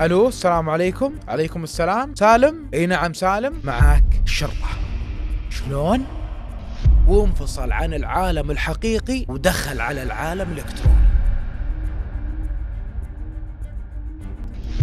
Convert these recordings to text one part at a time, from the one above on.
الو السلام عليكم عليكم السلام سالم اي نعم سالم معاك الشرطه شلون وانفصل عن العالم الحقيقي ودخل على العالم الالكتروني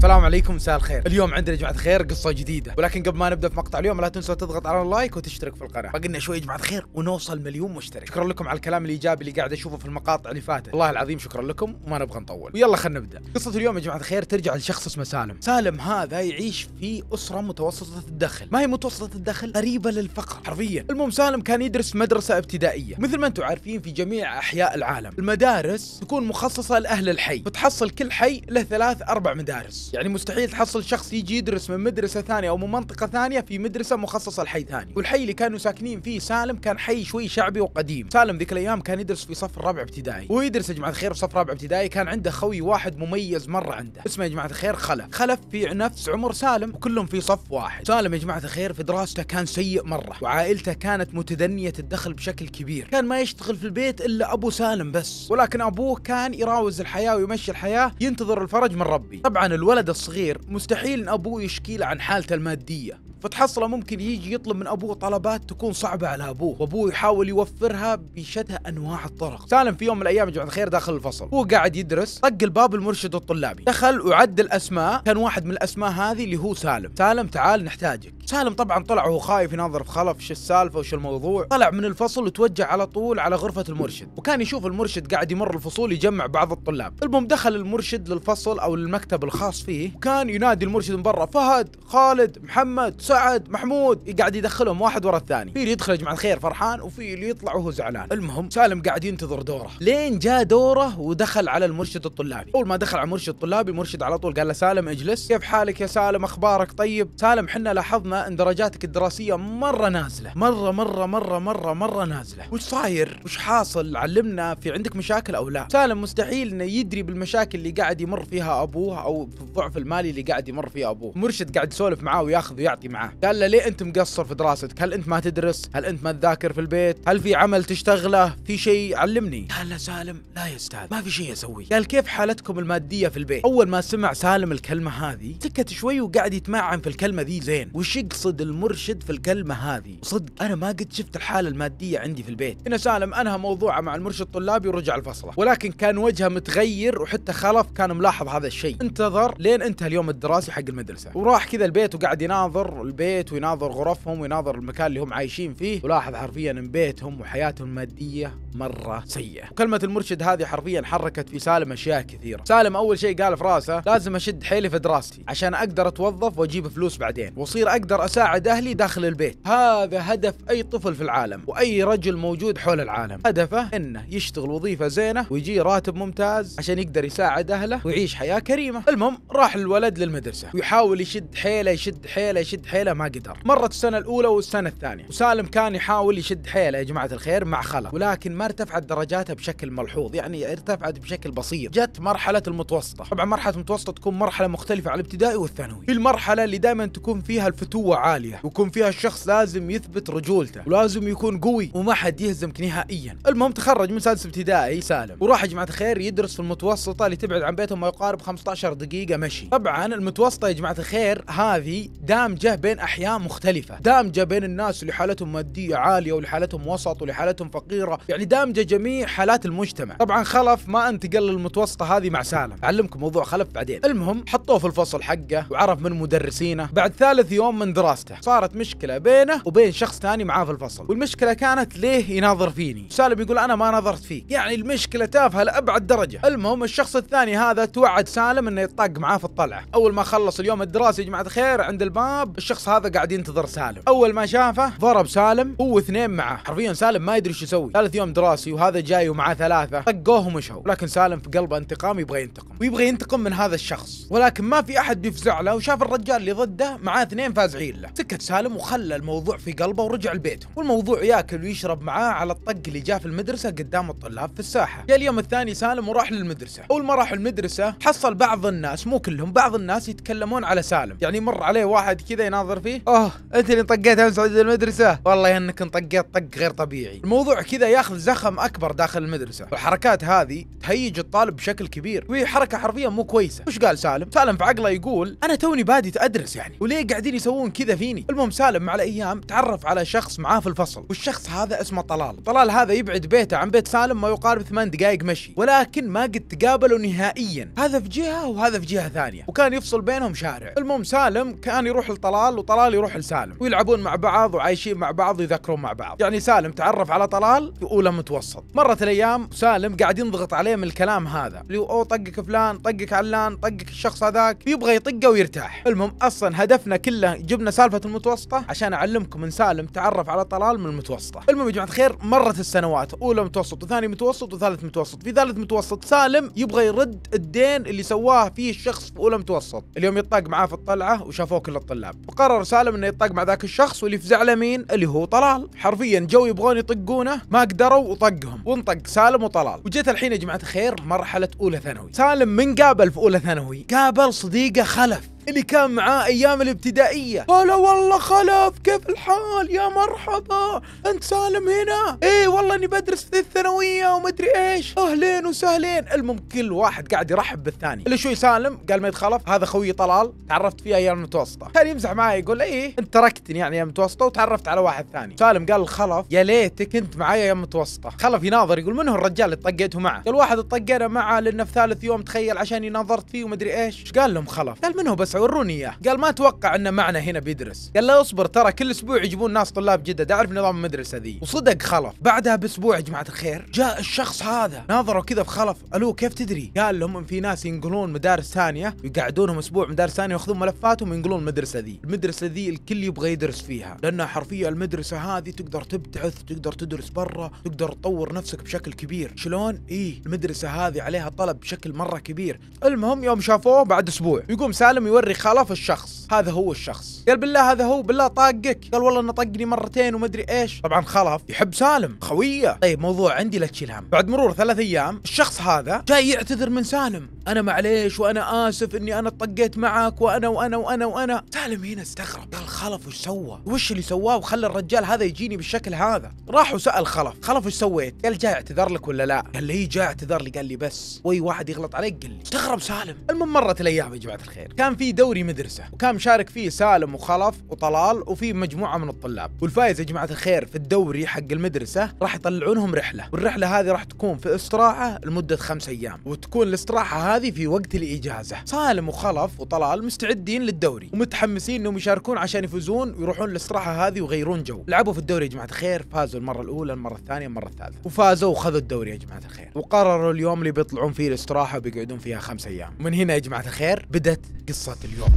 السلام عليكم مساء الخير اليوم عندنا يا جماعه الخير قصه جديده ولكن قبل ما نبدا في مقطع اليوم لا تنسوا تضغط على اللايك وتشترك في القناه بقينا شوي يا جماعه الخير ونوصل مليون مشترك شكرا لكم على الكلام الايجابي اللي قاعد اشوفه في المقاطع اللي فاتت والله العظيم شكرا لكم وما نبغى نطول ويلا خلينا نبدا قصه اليوم يا جماعه الخير ترجع لشخص اسمه سالم سالم هذا يعيش في اسره متوسطه الدخل ما هي متوسطه الدخل قريبه للفقر حرفيا المهم سالم كان يدرس مدرسه ابتدائيه مثل ما انتم عارفين في جميع احياء العالم المدارس تكون مخصصه لاهل الحي بتحصل كل حي له ثلاث اربع مدارس يعني مستحيل تحصل شخص يجي يدرس من مدرسه ثانيه او من منطقه ثانيه في مدرسه مخصصه لحي ثاني والحي اللي كانوا ساكنين فيه سالم كان حي شوي شعبي وقديم سالم ذيك الايام كان يدرس في صف الرابع ابتدائي وهو يدرس يا جماعه الخير في صف رابع ابتدائي كان عنده خوي واحد مميز مره عنده اسمه يا جماعه الخير خلف خلف في نفس عمر سالم وكلهم في صف واحد سالم يا جماعه الخير في دراسته كان سيء مره وعائلته كانت متدنيه الدخل بشكل كبير كان ما يشتغل في البيت الا ابو سالم بس ولكن ابوه كان يراوز الحياه ويمشي الحياه ينتظر الفرج من ربي طبعا الولد ولد الصغير مستحيل ان ابوه يشكيله عن حالته الماديه فتحصله ممكن يجي يطلب من ابوه طلبات تكون صعبه على ابوه وابوه يحاول يوفرها بشتى انواع الطرق سالم في يوم من الايام يا جماعه الخير داخل الفصل هو قاعد يدرس طق الباب المرشد الطلابي دخل وعدل اسماء كان واحد من الاسماء هذه اللي هو سالم سالم تعال نحتاجك سالم طبعا طلع وهو خايف يناظر في خلف شو السالفه وش الموضوع طلع من الفصل وتوجه على طول على غرفه المرشد وكان يشوف المرشد قاعد يمر الفصول يجمع بعض الطلاب المهم دخل المرشد للفصل او للمكتب الخاص فيه وكان ينادي المرشد من برا فهد خالد محمد سعد محمود قاعد يدخلهم واحد ورا الثاني في اللي يدخل جماعة الخير فرحان وفي اللي يطلع وهو زعلان المهم سالم قاعد ينتظر دوره لين جاء دوره ودخل على المرشد الطلابي اول ما دخل على المرشد الطلابي المرشد على طول قال له سالم اجلس كيف حالك يا سالم اخبارك طيب سالم حنا لاحظنا ان درجاتك الدراسيه مره نازله مره مره مره مره مره نازله وش صاير وش حاصل علمنا في عندك مشاكل او لا سالم مستحيل انه يدري بالمشاكل اللي قاعد يمر فيها ابوه او الضعف المالي اللي قاعد يمر فيه ابوه مرشد قاعد يسولف معاه وياخذ ويعطي معاه قال له ليه انت مقصر في دراستك هل انت ما تدرس هل انت ما تذاكر في البيت هل في عمل تشتغله في شيء علمني قال له سالم لا يا استاذ ما في شيء اسوي قال كيف حالتكم الماديه في البيت اول ما سمع سالم الكلمه هذه سكت شوي وقعد يتمعن في الكلمه ذي زين وش يقصد المرشد في الكلمه هذه صدق انا ما قد شفت الحاله الماديه عندي في البيت هنا سالم انهى موضوعه مع المرشد الطلابي ورجع الفصله ولكن كان وجهه متغير وحتى خلف كان ملاحظ هذا الشيء انتظر لين انتهى اليوم الدراسي حق المدرسه وراح كذا البيت وقعد يناظر البيت ويناظر غرفهم ويناظر المكان اللي هم عايشين فيه ولاحظ حرفيا ان بيتهم وحياتهم الماديه مره سيئه وكلمه المرشد هذه حرفيا حركت في سالم اشياء كثيره سالم اول شيء قال في راسه لازم اشد حيلي في دراستي عشان اقدر اتوظف واجيب فلوس بعدين واصير اقدر اساعد اهلي داخل البيت هذا هدف اي طفل في العالم واي رجل موجود حول العالم هدفه انه يشتغل وظيفه زينه ويجي راتب ممتاز عشان يقدر يساعد اهله ويعيش حياه كريمه المهم راح الولد للمدرسه ويحاول يشد حيله يشد حيله يشد حيله حيله ما قدر مرت السنه الاولى والسنه الثانيه وسالم كان يحاول يشد حيله يا جماعه الخير مع خلق ولكن ما ارتفعت درجاته بشكل ملحوظ يعني ارتفعت بشكل بسيط جت مرحله المتوسطه طبعا مرحله المتوسطه تكون مرحله مختلفه على الابتدائي والثانوي في المرحله اللي دائما تكون فيها الفتوه عاليه ويكون فيها الشخص لازم يثبت رجولته ولازم يكون قوي وما حد يهزمك نهائيا المهم تخرج من سادس ابتدائي سالم وراح يا جماعه الخير يدرس في المتوسطه اللي تبعد عن بيته ما يقارب 15 دقيقه مشي طبعا المتوسطه يا جماعه الخير هذه دامجه بين احياء مختلفه دامجه بين الناس اللي حالتهم ماديه عاليه واللي حالتهم وسط واللي حالتهم فقيره يعني دامجه جميع حالات المجتمع طبعا خلف ما انتقل للمتوسطه هذه مع سالم اعلمكم موضوع خلف بعدين المهم حطوه في الفصل حقه وعرف من مدرسينه بعد ثالث يوم من دراسته صارت مشكله بينه وبين شخص ثاني معاه في الفصل والمشكله كانت ليه يناظر فيني سالم يقول انا ما نظرت فيك يعني المشكله تافهه لابعد درجه المهم الشخص الثاني هذا توعد سالم انه يطاق معاه في الطلعه اول ما خلص اليوم الدراسي يا جماعه الخير عند الباب الشخص الشخص هذا قاعد ينتظر سالم اول ما شافه ضرب سالم هو اثنين معه حرفيا سالم ما يدري شو يسوي ثالث يوم دراسي وهذا جاي ومعه ثلاثه طقوه ومشوا لكن سالم في قلبه انتقام يبغى ينتقم ويبغى ينتقم من هذا الشخص ولكن ما في احد بيفزع له وشاف الرجال اللي ضده معاه اثنين فازعين له سكت سالم وخلى الموضوع في قلبه ورجع لبيته والموضوع ياكل ويشرب معاه على الطق اللي جاء في المدرسه قدام الطلاب في الساحه جاء اليوم الثاني سالم وراح للمدرسه اول ما راح المدرسه حصل بعض الناس مو كلهم بعض الناس يتكلمون على سالم يعني مر عليه واحد كذا ناظر فيه اوه انت اللي طقيت امس عند المدرسه والله انك انطقيت طق غير طبيعي الموضوع كذا ياخذ زخم اكبر داخل المدرسه والحركات هذه تهيج الطالب بشكل كبير وهي حركه حرفيا مو كويسه وش قال سالم سالم في عقله يقول انا توني بادي ادرس يعني وليه قاعدين يسوون كذا فيني المهم سالم مع الايام تعرف على شخص معاه في الفصل والشخص هذا اسمه طلال طلال هذا يبعد بيته عن بيت سالم ما يقارب ثمان دقائق مشي ولكن ما قد تقابلوا نهائيا هذا في جهه وهذا في جهه ثانيه وكان يفصل بينهم شارع المهم سالم كان يروح لطلال طلال وطلال يروح لسالم ويلعبون مع بعض وعايشين مع بعض ويذكرون مع بعض يعني سالم تعرف على طلال في اولى متوسط مرت الايام سالم قاعد ينضغط عليه من الكلام هذا اللي او طقك فلان طقك علان طقك الشخص هذاك يبغى يطقه ويرتاح المهم اصلا هدفنا كله جبنا سالفه المتوسطه عشان اعلمكم ان سالم تعرف على طلال من المتوسطه المهم يا جماعه الخير مرت السنوات اولى متوسط وثاني متوسط وثالث متوسط في ثالث متوسط سالم يبغى يرد الدين اللي سواه فيه الشخص في اولى متوسط اليوم يطاق معاه في الطلعه وشافوه كل الطلاب قرر سالم انه يطق مع ذاك الشخص واللي فزع له مين اللي هو طلال حرفيا جو يبغون يطقونه ما قدروا وطقهم وانطق سالم وطلال وجت الحين يا جماعه الخير مرحله اولى ثانوي سالم من قابل في اولى ثانوي قابل صديقه خلف اللي كان معاه ايام الابتدائيه هلا والله خلف كيف الحال يا مرحبا انت سالم هنا ايه والله اني بدرس في الثانويه ومدري ايش اهلين وسهلين المهم كل واحد قاعد يرحب بالثاني اللي شوي سالم قال ما يتخلف هذا خوي طلال تعرفت فيه ايام المتوسطه كان يمزح معي يقول ايه انت تركتني يعني ايام المتوسطه وتعرفت على واحد ثاني سالم قال خلف يا ليتك انت معايا ايام المتوسطه خلف يناظر يقول من هو الرجال اللي طقيته معه قال واحد طقينا معه لانه في ثالث يوم تخيل عشان ناظرت فيه ومدري ايش قال لهم خلف قال من هو بس وروني اياه قال ما اتوقع ان معنا هنا بيدرس قال لا اصبر ترى كل اسبوع يجيبون ناس طلاب جدد اعرف نظام المدرسه ذي وصدق خلف بعدها باسبوع يا جماعه الخير جاء الشخص هذا ناظروا كذا في خلف الو كيف تدري قال لهم ان في ناس ينقلون مدارس ثانيه ويقعدونهم اسبوع مدارس ثانيه ياخذون ملفاتهم وينقلون المدرسه ذي المدرسه ذي الكل يبغى يدرس فيها لانها حرفيا المدرسه هذه تقدر تبتعث تقدر تدرس برا تقدر تطور نفسك بشكل كبير شلون اي المدرسه هذه عليها طلب بشكل مره كبير المهم يوم شافوه بعد اسبوع يقوم سالم يوري يوري خلف الشخص هذا هو الشخص قال بالله هذا هو بالله طاقك قال والله انه طقني مرتين ومدري ايش طبعا خلف يحب سالم خويه طيب موضوع عندي لا تشيل هم بعد مرور ثلاث ايام الشخص هذا جاي يعتذر من سالم انا معليش وانا اسف اني انا طقيت معك وانا وانا وانا وانا سالم هنا استغرب قال خلف وش سوى وش اللي سواه وخلى الرجال هذا يجيني بالشكل هذا راح وسال خلف خلف وش سويت قال جاي اعتذر لك ولا لا قال لي جاي اعتذر لي قال لي بس وي واحد يغلط عليك قال لي استغرب سالم المهم مرت الايام يا جماعه الخير كان في دوري مدرسه وكان مشارك فيه سالم وخلف وطلال وفي مجموعه من الطلاب والفايز يا جماعه الخير في الدوري حق المدرسه راح يطلعونهم رحله والرحله هذه راح تكون في استراحه لمده خمس ايام وتكون الاستراحه هذه في وقت الاجازه سالم وخلف وطلال مستعدين للدوري ومتحمسين انهم يشاركون عشان يفوزون ويروحون الاستراحه هذه ويغيرون جو لعبوا في الدوري يا جماعه الخير فازوا المره الاولى المره الثانيه المره الثالثه وفازوا وخذوا الدوري يا جماعه الخير وقرروا اليوم اللي بيطلعون فيه الاستراحه وبيقعدون فيها خمس ايام ومن هنا يا جماعه الخير بدت قصه Televisión.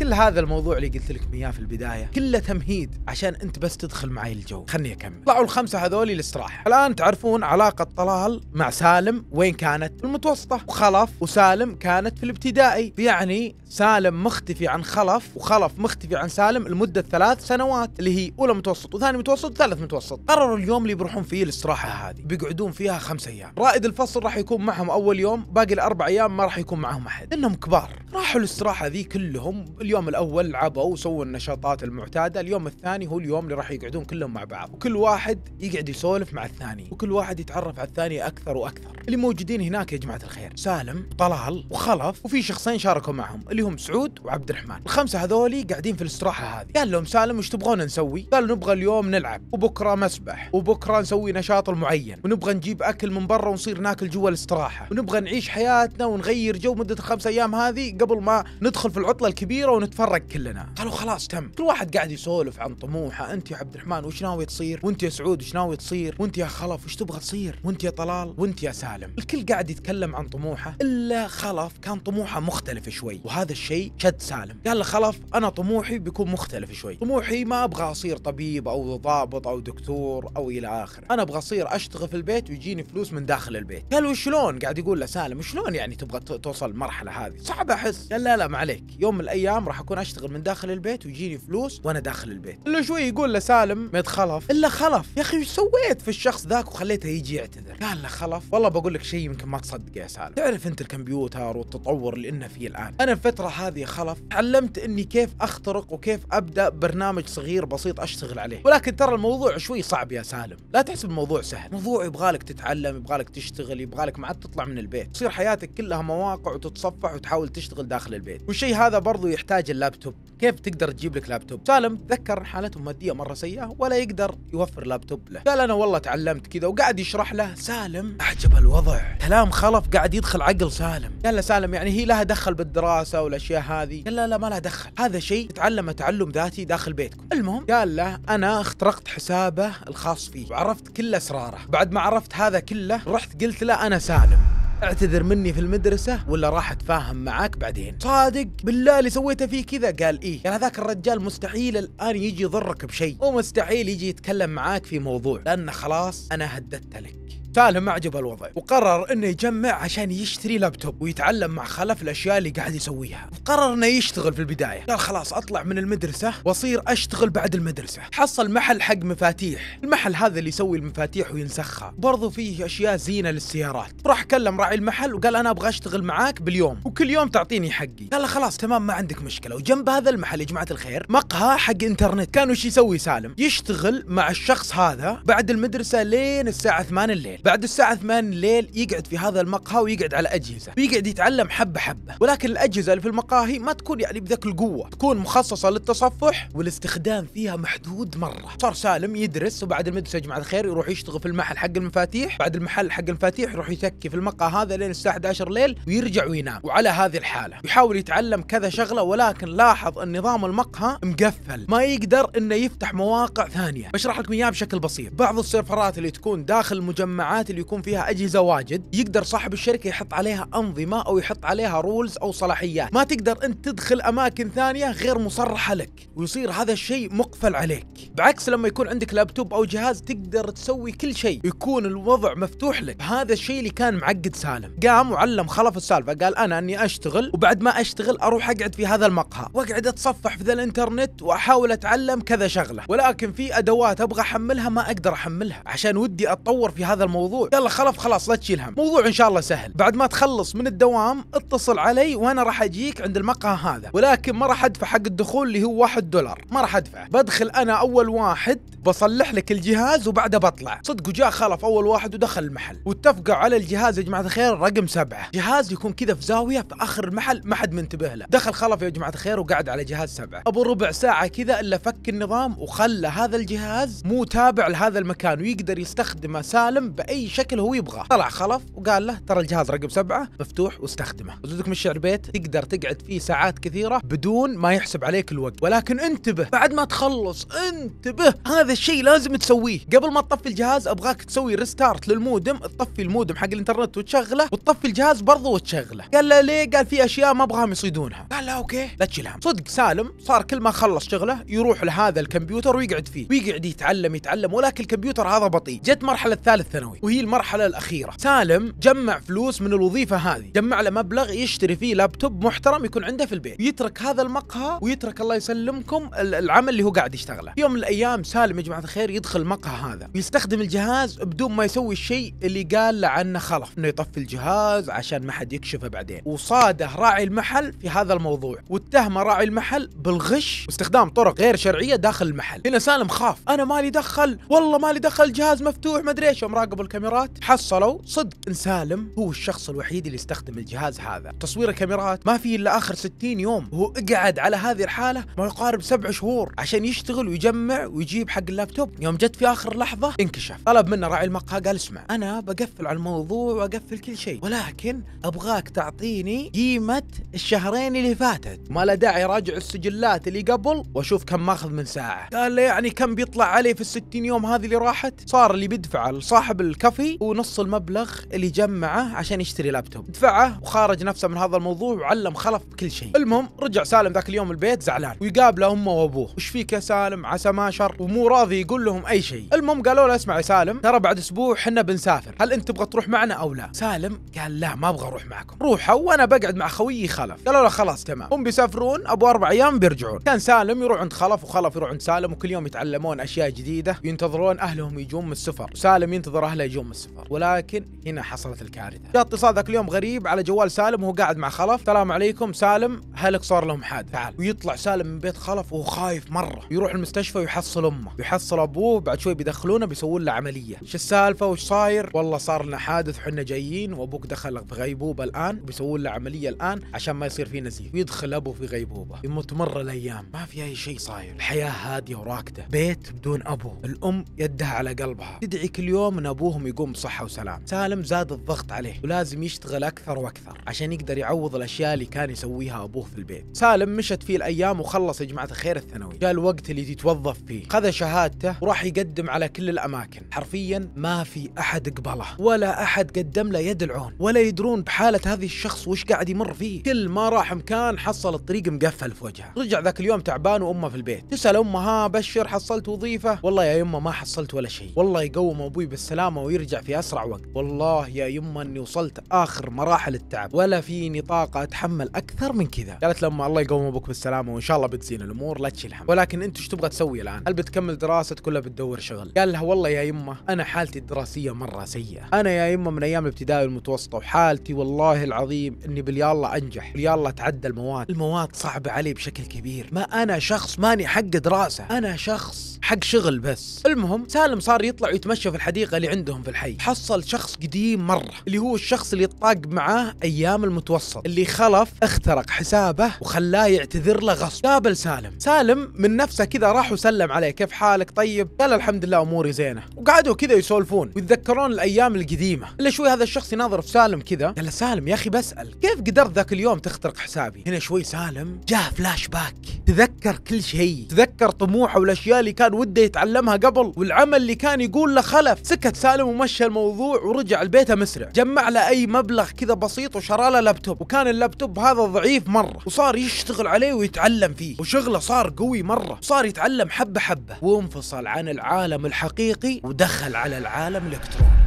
كل هذا الموضوع اللي قلت لكم اياه في البدايه كله تمهيد عشان انت بس تدخل معي الجو خلني اكمل طلعوا الخمسه هذول الاستراحه الان تعرفون علاقه طلال مع سالم وين كانت في المتوسطه وخلف وسالم كانت في الابتدائي يعني سالم مختفي عن خلف وخلف مختفي عن سالم لمده ثلاث سنوات اللي هي اولى متوسط وثاني متوسط وثالث متوسط قرروا اليوم اللي بيروحون فيه الاستراحه هذه بيقعدون فيها خمس ايام رائد الفصل راح يكون معهم اول يوم باقي الاربع ايام ما راح يكون معهم احد لانهم كبار راحوا الاستراحه ذي كلهم اليوم الاول لعبوا وسووا النشاطات المعتاده اليوم الثاني هو اليوم اللي راح يقعدون كلهم مع بعض وكل واحد يقعد يسولف مع الثاني وكل واحد يتعرف على الثاني اكثر واكثر اللي موجودين هناك يا جماعه الخير سالم طلال وخلف وفي شخصين شاركوا معهم اللي هم سعود وعبد الرحمن الخمسه هذولي قاعدين في الاستراحه هذه قال لهم سالم وش تبغون نسوي قال نبغى اليوم نلعب وبكره مسبح وبكره نسوي نشاط معين ونبغى نجيب اكل من برا ونصير ناكل جوا الاستراحه ونبغى نعيش حياتنا ونغير جو مده الخمس ايام هذه قبل ما ندخل في العطله الكبيره ونتفرج كلنا قالوا خلاص تم كل واحد قاعد يسولف عن طموحه انت يا عبد الرحمن وش ناوي تصير وانت يا سعود وش ناوي تصير وانت يا خلف وش تبغى تصير وانت يا طلال وانت يا سالم الكل قاعد يتكلم عن طموحه الا خلف كان طموحه مختلف شوي وهذا الشيء شد سالم قال له خلف انا طموحي بيكون مختلف شوي طموحي ما ابغى اصير طبيب او ضابط او دكتور او الى اخره انا ابغى اصير اشتغل في البيت ويجيني فلوس من داخل البيت قال وشلون قاعد يقول له سالم شلون يعني تبغى توصل المرحله هذه صعب احس قال لا لا ما عليك يوم من الايام راح اكون اشتغل من داخل البيت ويجيني فلوس وانا داخل البيت الا شوي يقول له سالم ميت خلف الا خلف يا اخي سويت في الشخص ذاك وخليته يجي يعتذر قال له خلف والله بقول لك شيء يمكن ما تصدقه يا سالم تعرف انت الكمبيوتر والتطور اللي انه فيه الان انا الفتره هذه خلف تعلمت اني كيف اخترق وكيف ابدا برنامج صغير بسيط اشتغل عليه ولكن ترى الموضوع شوي صعب يا سالم لا تحسب الموضوع سهل الموضوع يبغالك تتعلم يبغالك تشتغل يبغالك ما عاد تطلع من البيت تصير حياتك كلها مواقع وتتصفح وتحاول تشتغل داخل البيت والشيء هذا برضو يحتاج تحتاج اللابتوب كيف تقدر تجيب لك لابتوب سالم تذكر حالته ماديه مره سيئه ولا يقدر يوفر لابتوب له قال انا والله تعلمت كذا وقاعد يشرح له سالم اعجب الوضع كلام خلف قاعد يدخل عقل سالم قال له سالم يعني هي لها دخل بالدراسه والاشياء هذه قال لا لا ما لها دخل هذا شيء تتعلمه تعلم ذاتي داخل بيتكم المهم قال له انا اخترقت حسابه الخاص فيه وعرفت كل اسراره بعد ما عرفت هذا كله رحت قلت له انا سالم اعتذر مني في المدرسة ولا راح اتفاهم معاك بعدين صادق بالله اللي سويته فيه كذا قال ايه يعني هذاك الرجال مستحيل الان يجي يضرك بشيء ومستحيل يجي يتكلم معاك في موضوع لانه خلاص انا هددت لك تاله ما عجبه الوضع وقرر انه يجمع عشان يشتري لابتوب ويتعلم مع خلف الاشياء اللي قاعد يسويها قرر انه يشتغل في البدايه قال خلاص اطلع من المدرسه واصير اشتغل بعد المدرسه حصل محل حق مفاتيح المحل هذا اللي يسوي المفاتيح وينسخها برضو فيه اشياء زينه للسيارات راح كلم راعي المحل وقال انا ابغى اشتغل معاك باليوم وكل يوم تعطيني حقي قال له خلاص تمام ما عندك مشكله وجنب هذا المحل يا جماعه الخير مقهى حق انترنت كان وش يسوي سالم يشتغل مع الشخص هذا بعد المدرسه لين الساعه 8 الليل بعد الساعة 8 الليل يقعد في هذا المقهى ويقعد على أجهزة ويقعد يتعلم حبة حبة ولكن الأجهزة اللي في المقاهي ما تكون يعني بذاك القوة تكون مخصصة للتصفح والاستخدام فيها محدود مرة صار سالم يدرس وبعد المدرسة جماعة الخير يروح يشتغل في المحل حق المفاتيح بعد المحل حق المفاتيح يروح يتكي في المقهى هذا لين الساعة 11 ليل ويرجع وينام وعلى هذه الحالة يحاول يتعلم كذا شغلة ولكن لاحظ أن نظام المقهى مقفل ما يقدر أنه يفتح مواقع ثانية بشرح لكم إياها بشكل بسيط بعض السيرفرات اللي تكون داخل المجمعات الاجتماعات اللي يكون فيها اجهزه واجد يقدر صاحب الشركه يحط عليها انظمه او يحط عليها رولز او صلاحيات ما تقدر انت تدخل اماكن ثانيه غير مصرحه لك ويصير هذا الشيء مقفل عليك بعكس لما يكون عندك لابتوب او جهاز تقدر تسوي كل شيء يكون الوضع مفتوح لك هذا الشيء اللي كان معقد سالم قام وعلم خلف السالفه قال انا اني اشتغل وبعد ما اشتغل اروح اقعد في هذا المقهى واقعد اتصفح في ذا الانترنت واحاول اتعلم كذا شغله ولكن في ادوات ابغى احملها ما اقدر احملها عشان ودي اتطور في هذا الموضوع الموضوع يلا خلف خلاص لا تشيل هم موضوع ان شاء الله سهل بعد ما تخلص من الدوام اتصل علي وانا راح اجيك عند المقهى هذا ولكن ما راح ادفع حق الدخول اللي هو واحد دولار ما راح ادفع بدخل انا اول واحد بصلح لك الجهاز وبعدها بطلع صدق وجاء خلف اول واحد ودخل المحل واتفقوا على الجهاز يا جماعه الخير رقم سبعة جهاز يكون كذا في زاويه في اخر المحل ما حد منتبه له دخل خلف يا جماعه الخير وقعد على جهاز سبعة ابو ربع ساعه كذا الا فك النظام وخلى هذا الجهاز مو تابع لهذا المكان ويقدر يستخدمه سالم باي شكل هو يبغاه طلع خلف وقال له ترى الجهاز رقم سبعة مفتوح واستخدمه وجودك من الشعر بيت تقدر تقعد فيه ساعات كثيرة بدون ما يحسب عليك الوقت ولكن انتبه بعد ما تخلص انتبه هذا الشيء لازم تسويه قبل ما تطفي الجهاز ابغاك تسوي ريستارت للمودم تطفي المودم حق الانترنت وتشغله وتطفي الجهاز برضه وتشغله قال له ليه قال في اشياء ما ابغاهم يصيدونها قال له اوكي لا تشيل هم صدق سالم صار كل ما خلص شغله يروح لهذا الكمبيوتر ويقعد فيه ويقعد يتعلم يتعلم ولكن الكمبيوتر هذا بطيء جت مرحله ثالث ثانوي الماضي وهي المرحلة الأخيرة سالم جمع فلوس من الوظيفة هذه جمع له مبلغ يشتري فيه لابتوب محترم يكون عنده في البيت ويترك هذا المقهى ويترك الله يسلمكم العمل اللي هو قاعد يشتغله يوم من الأيام سالم يا جماعة الخير يدخل المقهى هذا ويستخدم الجهاز بدون ما يسوي الشيء اللي قال له عنه خلف انه يطفي الجهاز عشان ما حد يكشفه بعدين وصاده راعي المحل في هذا الموضوع واتهم راعي المحل بالغش واستخدام طرق غير شرعيه داخل المحل هنا سالم خاف انا مالي دخل والله مالي دخل الجهاز مفتوح ما ادري ايش مراقب الكاميرات حصلوا صدق إن سالم هو الشخص الوحيد اللي استخدم الجهاز هذا تصوير الكاميرات ما فيه إلا آخر 60 يوم وهو اقعد على هذه الحالة ما يقارب سبع شهور عشان يشتغل ويجمع ويجيب حق اللابتوب يوم جت في آخر لحظة انكشف طلب منه راعي المقهى قال اسمع أنا بقفل على الموضوع وأقفل كل شيء ولكن أبغاك تعطيني قيمة الشهرين اللي فاتت ما له داعي راجع السجلات اللي قبل وأشوف كم ماخذ من ساعة قال له يعني كم بيطلع عليه في 60 يوم هذه اللي راحت صار اللي بيدفع لصاحب الكافي ونص المبلغ اللي جمعه عشان يشتري لابتوب دفعه وخارج نفسه من هذا الموضوع وعلم خلف بكل شيء المهم رجع سالم ذاك اليوم البيت زعلان ويقابله امه وابوه وش فيك يا سالم عسى ما شر ومو راضي يقول لهم اي شيء المهم قالوا له اسمع يا سالم ترى بعد اسبوع حنا بنسافر هل انت تبغى تروح معنا او لا سالم قال لا ما ابغى اروح معكم روحوا وانا بقعد مع خويي خلف قالوا له خلاص تمام هم بيسافرون ابو اربع ايام بيرجعون كان سالم يروح عند خلف وخلف يروح عند سالم وكل يوم يتعلمون اشياء جديده وينتظرون اهلهم يجون من السفر سالم ينتظر اهله يجون من السفر ولكن هنا حصلت الكارثه جاء اتصال ذاك اليوم غريب على جوال سالم وهو قاعد مع خلف السلام عليكم سالم هلك صار لهم حادث تعال ويطلع سالم من بيت خلف وهو خايف مره يروح المستشفى ويحصل امه يحصل ابوه بعد شوي بيدخلونه بيسوون له عمليه شو السالفه وش صاير والله صار لنا حادث وحنا جايين وابوك دخل في غيبوبه الان وبيسوون له عمليه الان عشان ما يصير في نزيف ويدخل ابوه في غيبوبه يموت مره الايام ما في اي شيء صاير الحياه هاديه وراكده بيت بدون ابو الام يدها على قلبها تدعي كل يوم ان ابوه ابوهم يقوم بصحه وسلام سالم زاد الضغط عليه ولازم يشتغل اكثر واكثر عشان يقدر يعوض الاشياء اللي كان يسويها ابوه في البيت سالم مشت فيه الايام وخلص يا جماعه الخير الثانوي جاء الوقت اللي يتوظف فيه خذ شهادته وراح يقدم على كل الاماكن حرفيا ما في احد قبله ولا احد قدم له يد العون ولا يدرون بحاله هذا الشخص وش قاعد يمر فيه كل ما راح مكان حصل الطريق مقفل في وجهه رجع ذاك اليوم تعبان وامه في البيت تسال امه ها بشر حصلت وظيفه والله يا يمه ما حصلت ولا شيء والله يقوم ابوي بالسلامه ويرجع في اسرع وقت والله يا يما اني وصلت اخر مراحل التعب ولا فيني طاقه اتحمل اكثر من كذا قالت لما الله يقوم ابوك بالسلامه وان شاء الله بتزين الامور لا تشيل هم ولكن انت ايش تبغى تسوي الان هل بتكمل دراستك ولا بتدور شغل قال لها والله يا يما انا حالتي الدراسيه مره سيئه انا يا يما من ايام الابتدائي والمتوسطه وحالتي والله العظيم اني باليالله انجح باليالله اتعدى المواد المواد صعبه علي بشكل كبير ما انا شخص ماني حق دراسه انا شخص حق شغل بس المهم سالم صار يطلع ويتمشى في الحديقه اللي عند عندهم في الحي حصل شخص قديم مرة اللي هو الشخص اللي طاق معاه أيام المتوسط اللي خلف اخترق حسابه وخلاه يعتذر له غصب قابل سالم سالم من نفسه كذا راح وسلم عليه كيف حالك طيب قال الحمد لله أموري زينة وقعدوا كذا يسولفون ويتذكرون الأيام القديمة إلا شوي هذا الشخص يناظر في سالم كذا قال سالم يا أخي بسأل كيف قدرت ذاك اليوم تخترق حسابي هنا شوي سالم جاء فلاش باك تذكر كل شيء تذكر طموحه والأشياء اللي كان وده يتعلمها قبل والعمل اللي كان يقول له خلف سكت سالم العالم ومشى الموضوع ورجع لبيته مسرع جمع له اي مبلغ كذا بسيط وشرى له لابتوب وكان اللابتوب هذا ضعيف مره وصار يشتغل عليه ويتعلم فيه وشغله صار قوي مره صار يتعلم حبه حبه وانفصل عن العالم الحقيقي ودخل على العالم الالكتروني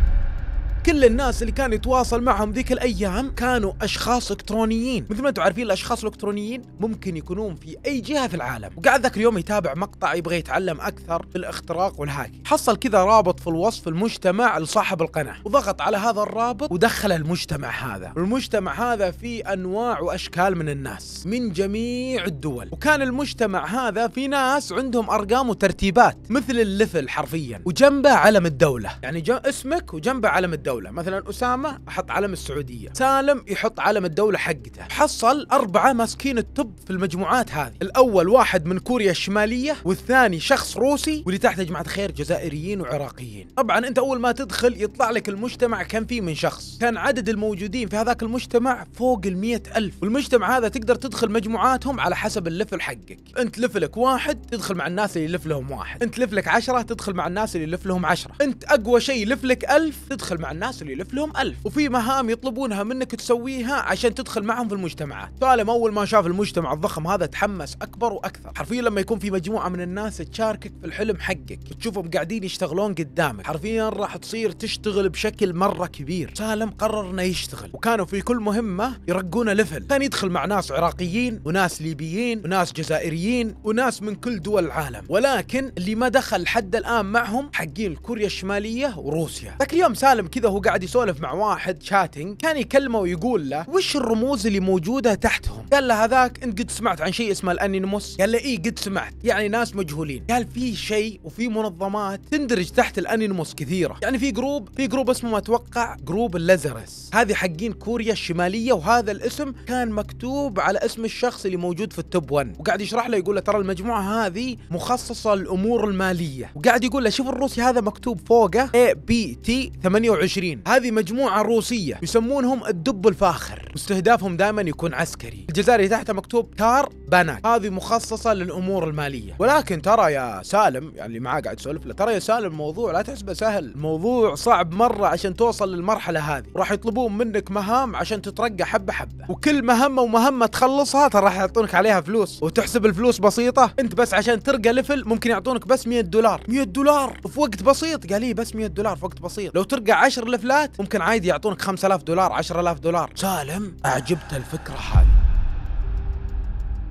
كل الناس اللي كان يتواصل معهم ذيك الايام كانوا اشخاص الكترونيين مثل ما انتم عارفين الاشخاص الالكترونيين ممكن يكونون في اي جهه في العالم وقعد ذاك اليوم يتابع مقطع يبغى يتعلم اكثر في الاختراق والهاك حصل كذا رابط في الوصف المجتمع لصاحب القناه وضغط على هذا الرابط ودخل المجتمع هذا والمجتمع هذا فيه انواع واشكال من الناس من جميع الدول وكان المجتمع هذا في ناس عندهم ارقام وترتيبات مثل اللفل حرفيا وجنبه علم الدوله يعني اسمك وجنبه علم الدولة الدولة مثلا أسامة أحط علم السعودية سالم يحط علم الدولة حقته حصل أربعة ماسكين التوب في المجموعات هذه الأول واحد من كوريا الشمالية والثاني شخص روسي واللي تحت يا جماعة خير جزائريين وعراقيين طبعا أنت أول ما تدخل يطلع لك المجتمع كم فيه من شخص كان عدد الموجودين في هذاك المجتمع فوق المية ألف والمجتمع هذا تقدر تدخل مجموعاتهم على حسب اللفل حقك أنت لفلك واحد تدخل مع الناس اللي يلف لهم واحد أنت لفلك عشرة تدخل مع الناس اللي يلف لهم عشرة أنت أقوى شيء لفلك ألف تدخل مع الناس اللي يلف لهم ألف وفي مهام يطلبونها منك تسويها عشان تدخل معهم في المجتمعات سالم أول ما شاف المجتمع الضخم هذا تحمس أكبر وأكثر حرفيا لما يكون في مجموعة من الناس تشاركك في الحلم حقك وتشوفهم قاعدين يشتغلون قدامك حرفيا راح تصير تشتغل بشكل مرة كبير سالم قرر انه يشتغل وكانوا في كل مهمة يرقونه لفل كان يدخل مع ناس عراقيين وناس ليبيين وناس جزائريين وناس من كل دول العالم ولكن اللي ما دخل لحد الآن معهم حقين كوريا الشمالية وروسيا ذاك اليوم سالم كذا وهو قاعد يسولف مع واحد شاتنج كان يكلمه ويقول له وش الرموز اللي موجوده تحتهم قال له هذاك انت قد سمعت عن شيء اسمه الانيموس قال له اي قد سمعت يعني ناس مجهولين قال في شيء وفي منظمات تندرج تحت الانيموس كثيره يعني في جروب في جروب اسمه ما اتوقع جروب اللازرس هذه حقين كوريا الشماليه وهذا الاسم كان مكتوب على اسم الشخص اللي موجود في التوب 1 وقاعد يشرح له يقول له ترى المجموعه هذه مخصصه للامور الماليه وقاعد يقول له شوف الروسي هذا مكتوب فوقه اي بي تي 28 20 هذه مجموعة روسية يسمونهم الدب الفاخر واستهدافهم دائما يكون عسكري الجزائري تحته مكتوب تار بانات هذه مخصصة للأمور المالية ولكن ترى يا سالم يعني اللي معاه قاعد يسولف له ترى يا سالم الموضوع لا تحسبه سهل الموضوع صعب مرة عشان توصل للمرحلة هذه وراح يطلبون منك مهام عشان تترقى حبة حبة وكل مهمة ومهمة تخلصها ترى راح يعطونك عليها فلوس وتحسب الفلوس بسيطة انت بس عشان ترقى لفل ممكن يعطونك بس 100 دولار 100 دولار في وقت بسيط قال لي إيه بس 100 دولار في وقت بسيط لو ترقى 10 الفلات ممكن عادي يعطونك 5000 دولار 10000 دولار سالم اعجبته الفكره هذه